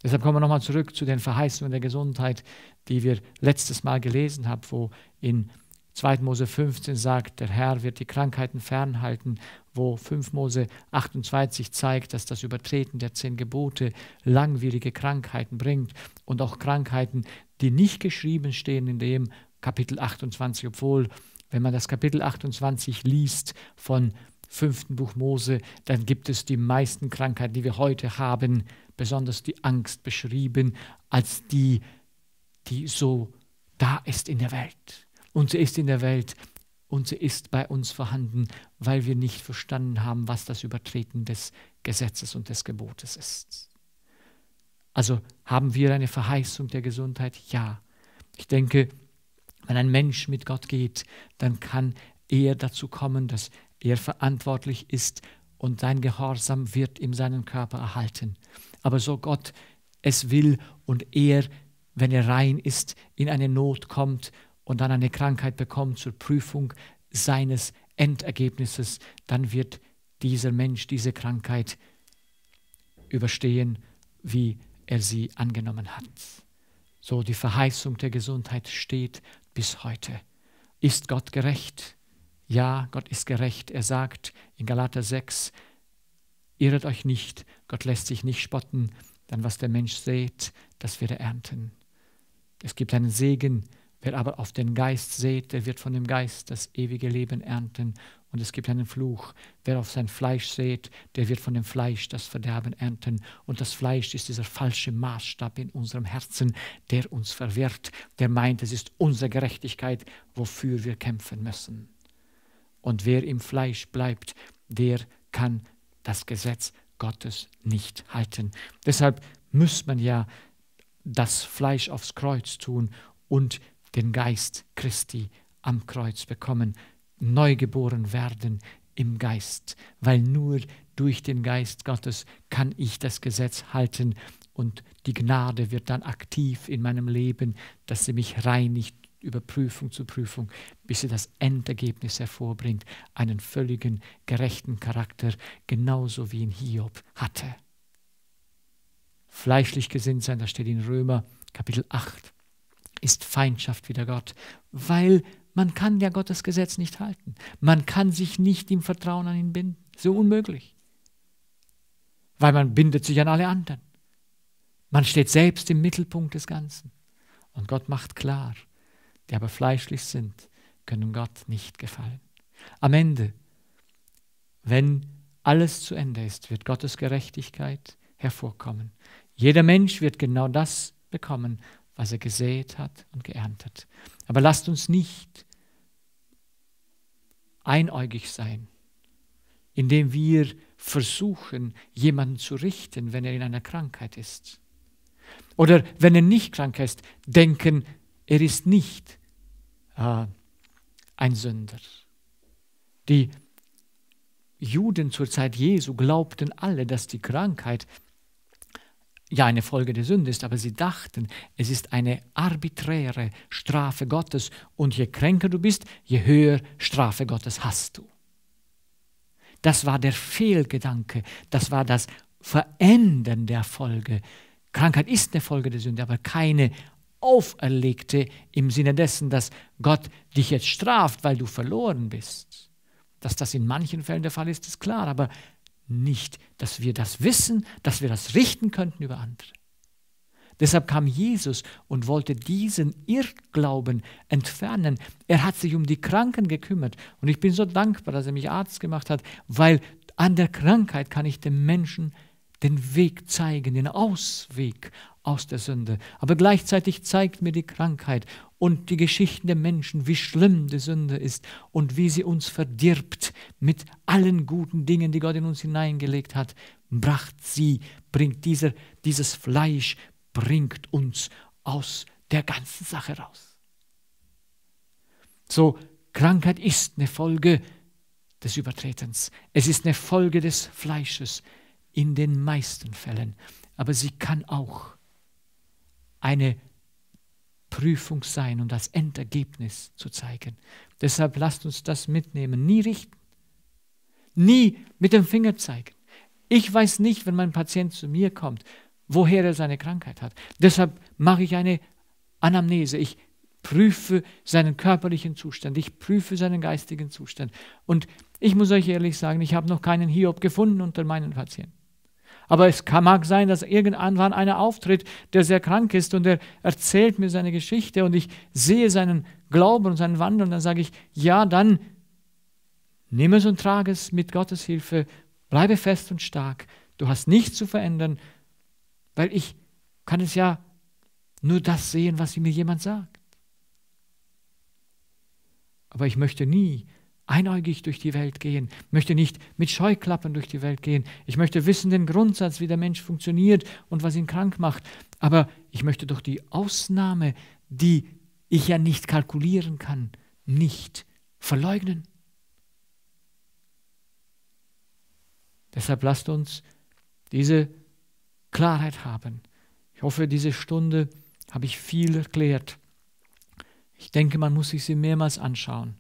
Deshalb kommen wir nochmal zurück zu den Verheißungen der Gesundheit, die wir letztes Mal gelesen haben, wo in 2. Mose 15 sagt, der Herr wird die Krankheiten fernhalten, wo 5. Mose 28 zeigt, dass das Übertreten der zehn Gebote langwierige Krankheiten bringt und auch Krankheiten, die nicht geschrieben stehen in dem Kapitel 28, obwohl, wenn man das Kapitel 28 liest von 5. Buch Mose, dann gibt es die meisten Krankheiten, die wir heute haben, besonders die Angst beschrieben als die, die so da ist in der Welt. Und sie ist in der Welt und sie ist bei uns vorhanden, weil wir nicht verstanden haben, was das Übertreten des Gesetzes und des Gebotes ist. Also haben wir eine Verheißung der Gesundheit? Ja. Ich denke, wenn ein Mensch mit Gott geht, dann kann er dazu kommen, dass er verantwortlich ist und sein Gehorsam wird ihm seinen Körper erhalten aber so Gott es will und er, wenn er rein ist, in eine Not kommt und dann eine Krankheit bekommt zur Prüfung seines Endergebnisses, dann wird dieser Mensch diese Krankheit überstehen, wie er sie angenommen hat. So die Verheißung der Gesundheit steht bis heute. Ist Gott gerecht? Ja, Gott ist gerecht. Er sagt in Galater 6, irret euch nicht, Gott lässt sich nicht spotten, denn was der Mensch sät, das wird er ernten. Es gibt einen Segen, wer aber auf den Geist sät, der wird von dem Geist das ewige Leben ernten. Und es gibt einen Fluch, wer auf sein Fleisch sät, der wird von dem Fleisch das Verderben ernten. Und das Fleisch ist dieser falsche Maßstab in unserem Herzen, der uns verwirrt, der meint, es ist unsere Gerechtigkeit, wofür wir kämpfen müssen. Und wer im Fleisch bleibt, der kann das Gesetz Gottes nicht halten. Deshalb muss man ja das Fleisch aufs Kreuz tun und den Geist Christi am Kreuz bekommen, neugeboren werden im Geist, weil nur durch den Geist Gottes kann ich das Gesetz halten und die Gnade wird dann aktiv in meinem Leben, dass sie mich reinigt über Prüfung zu Prüfung, bis sie das Endergebnis hervorbringt, einen völligen gerechten Charakter, genauso wie in Hiob hatte. Fleischlich gesinnt sein, das steht in Römer Kapitel 8, ist Feindschaft wider Gott, weil man kann ja Gottes Gesetz nicht halten. Man kann sich nicht im Vertrauen an ihn binden. So unmöglich. Weil man bindet sich an alle anderen. Man steht selbst im Mittelpunkt des Ganzen. Und Gott macht klar, die aber fleischlich sind, können Gott nicht gefallen. Am Ende, wenn alles zu Ende ist, wird Gottes Gerechtigkeit hervorkommen. Jeder Mensch wird genau das bekommen, was er gesät hat und geerntet. Aber lasst uns nicht einäugig sein, indem wir versuchen, jemanden zu richten, wenn er in einer Krankheit ist. Oder wenn er nicht krank ist, denken, er ist nicht krank äh, ein Sünder. Die Juden zur Zeit Jesu glaubten alle, dass die Krankheit ja eine Folge der Sünde ist, aber sie dachten, es ist eine arbiträre Strafe Gottes und je kränker du bist, je höher Strafe Gottes hast du. Das war der Fehlgedanke, das war das Verändern der Folge. Krankheit ist eine Folge der Sünde, aber keine auferlegte im Sinne dessen, dass Gott dich jetzt straft, weil du verloren bist. Dass das in manchen Fällen der Fall ist, ist klar, aber nicht, dass wir das wissen, dass wir das richten könnten über andere. Deshalb kam Jesus und wollte diesen Irrglauben entfernen. Er hat sich um die Kranken gekümmert. Und ich bin so dankbar, dass er mich Arzt gemacht hat, weil an der Krankheit kann ich dem Menschen den Weg zeigen, den Ausweg aus der Sünde. Aber gleichzeitig zeigt mir die Krankheit und die Geschichten der Menschen, wie schlimm die Sünde ist und wie sie uns verdirbt mit allen guten Dingen, die Gott in uns hineingelegt hat, bracht sie, bringt dieser, dieses Fleisch, bringt uns aus der ganzen Sache raus. So, Krankheit ist eine Folge des Übertretens. Es ist eine Folge des Fleisches in den meisten Fällen. Aber sie kann auch eine Prüfung sein und das Endergebnis zu zeigen. Deshalb lasst uns das mitnehmen. Nie richten. Nie mit dem Finger zeigen. Ich weiß nicht, wenn mein Patient zu mir kommt, woher er seine Krankheit hat. Deshalb mache ich eine Anamnese. Ich prüfe seinen körperlichen Zustand. Ich prüfe seinen geistigen Zustand. Und ich muss euch ehrlich sagen, ich habe noch keinen Hiob gefunden unter meinen Patienten. Aber es kann, mag sein, dass irgendwann einer auftritt, der sehr krank ist und er erzählt mir seine Geschichte und ich sehe seinen Glauben und seinen Wandel und dann sage ich, ja, dann nimm es und trage es mit Gottes Hilfe, bleibe fest und stark. Du hast nichts zu verändern, weil ich kann es ja nur das sehen, was mir jemand sagt. Aber ich möchte nie, einäugig durch die Welt gehen, möchte nicht mit Scheuklappen durch die Welt gehen. Ich möchte wissen den Grundsatz, wie der Mensch funktioniert und was ihn krank macht. Aber ich möchte doch die Ausnahme, die ich ja nicht kalkulieren kann, nicht verleugnen. Deshalb lasst uns diese Klarheit haben. Ich hoffe, diese Stunde habe ich viel erklärt. Ich denke, man muss sich sie mehrmals anschauen,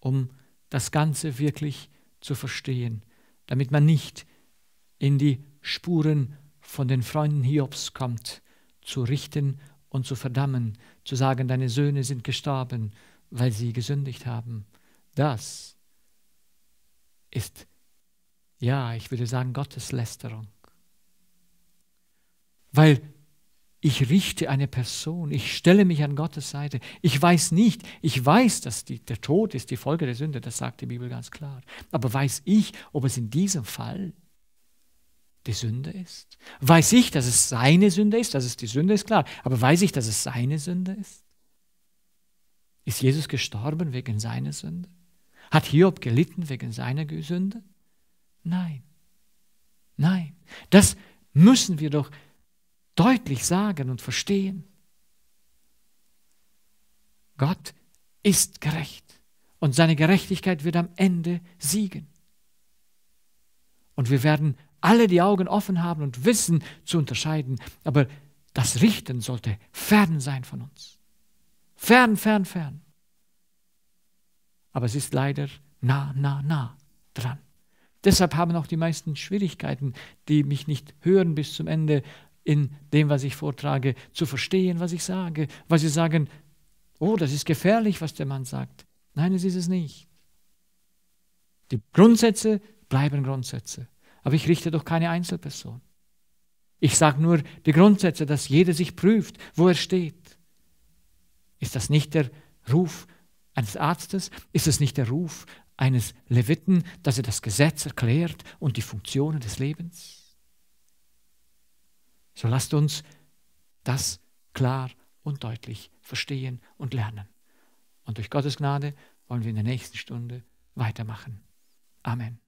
um das Ganze wirklich zu verstehen, damit man nicht in die Spuren von den Freunden Hiobs kommt, zu richten und zu verdammen, zu sagen, deine Söhne sind gestorben, weil sie gesündigt haben. Das ist, ja, ich würde sagen, Gotteslästerung. Weil ich richte eine Person, ich stelle mich an Gottes Seite. Ich weiß nicht, ich weiß, dass die, der Tod ist die Folge der Sünde, das sagt die Bibel ganz klar. Aber weiß ich, ob es in diesem Fall die Sünde ist? Weiß ich, dass es seine Sünde ist? Dass es die Sünde ist, klar. Aber weiß ich, dass es seine Sünde ist? Ist Jesus gestorben wegen seiner Sünde? Hat Hiob gelitten wegen seiner Sünde? Nein. Nein. Das müssen wir doch deutlich sagen und verstehen. Gott ist gerecht und seine Gerechtigkeit wird am Ende siegen. Und wir werden alle die Augen offen haben und wissen zu unterscheiden, aber das Richten sollte fern sein von uns. Fern, fern, fern. Aber es ist leider nah, nah, nah dran. Deshalb haben auch die meisten Schwierigkeiten, die mich nicht hören bis zum Ende, in dem, was ich vortrage, zu verstehen, was ich sage, weil sie sagen, oh, das ist gefährlich, was der Mann sagt. Nein, es ist es nicht. Die Grundsätze bleiben Grundsätze, aber ich richte doch keine Einzelperson. Ich sage nur die Grundsätze, dass jeder sich prüft, wo er steht. Ist das nicht der Ruf eines Arztes? Ist es nicht der Ruf eines Leviten, dass er das Gesetz erklärt und die Funktionen des Lebens? So lasst uns das klar und deutlich verstehen und lernen. Und durch Gottes Gnade wollen wir in der nächsten Stunde weitermachen. Amen.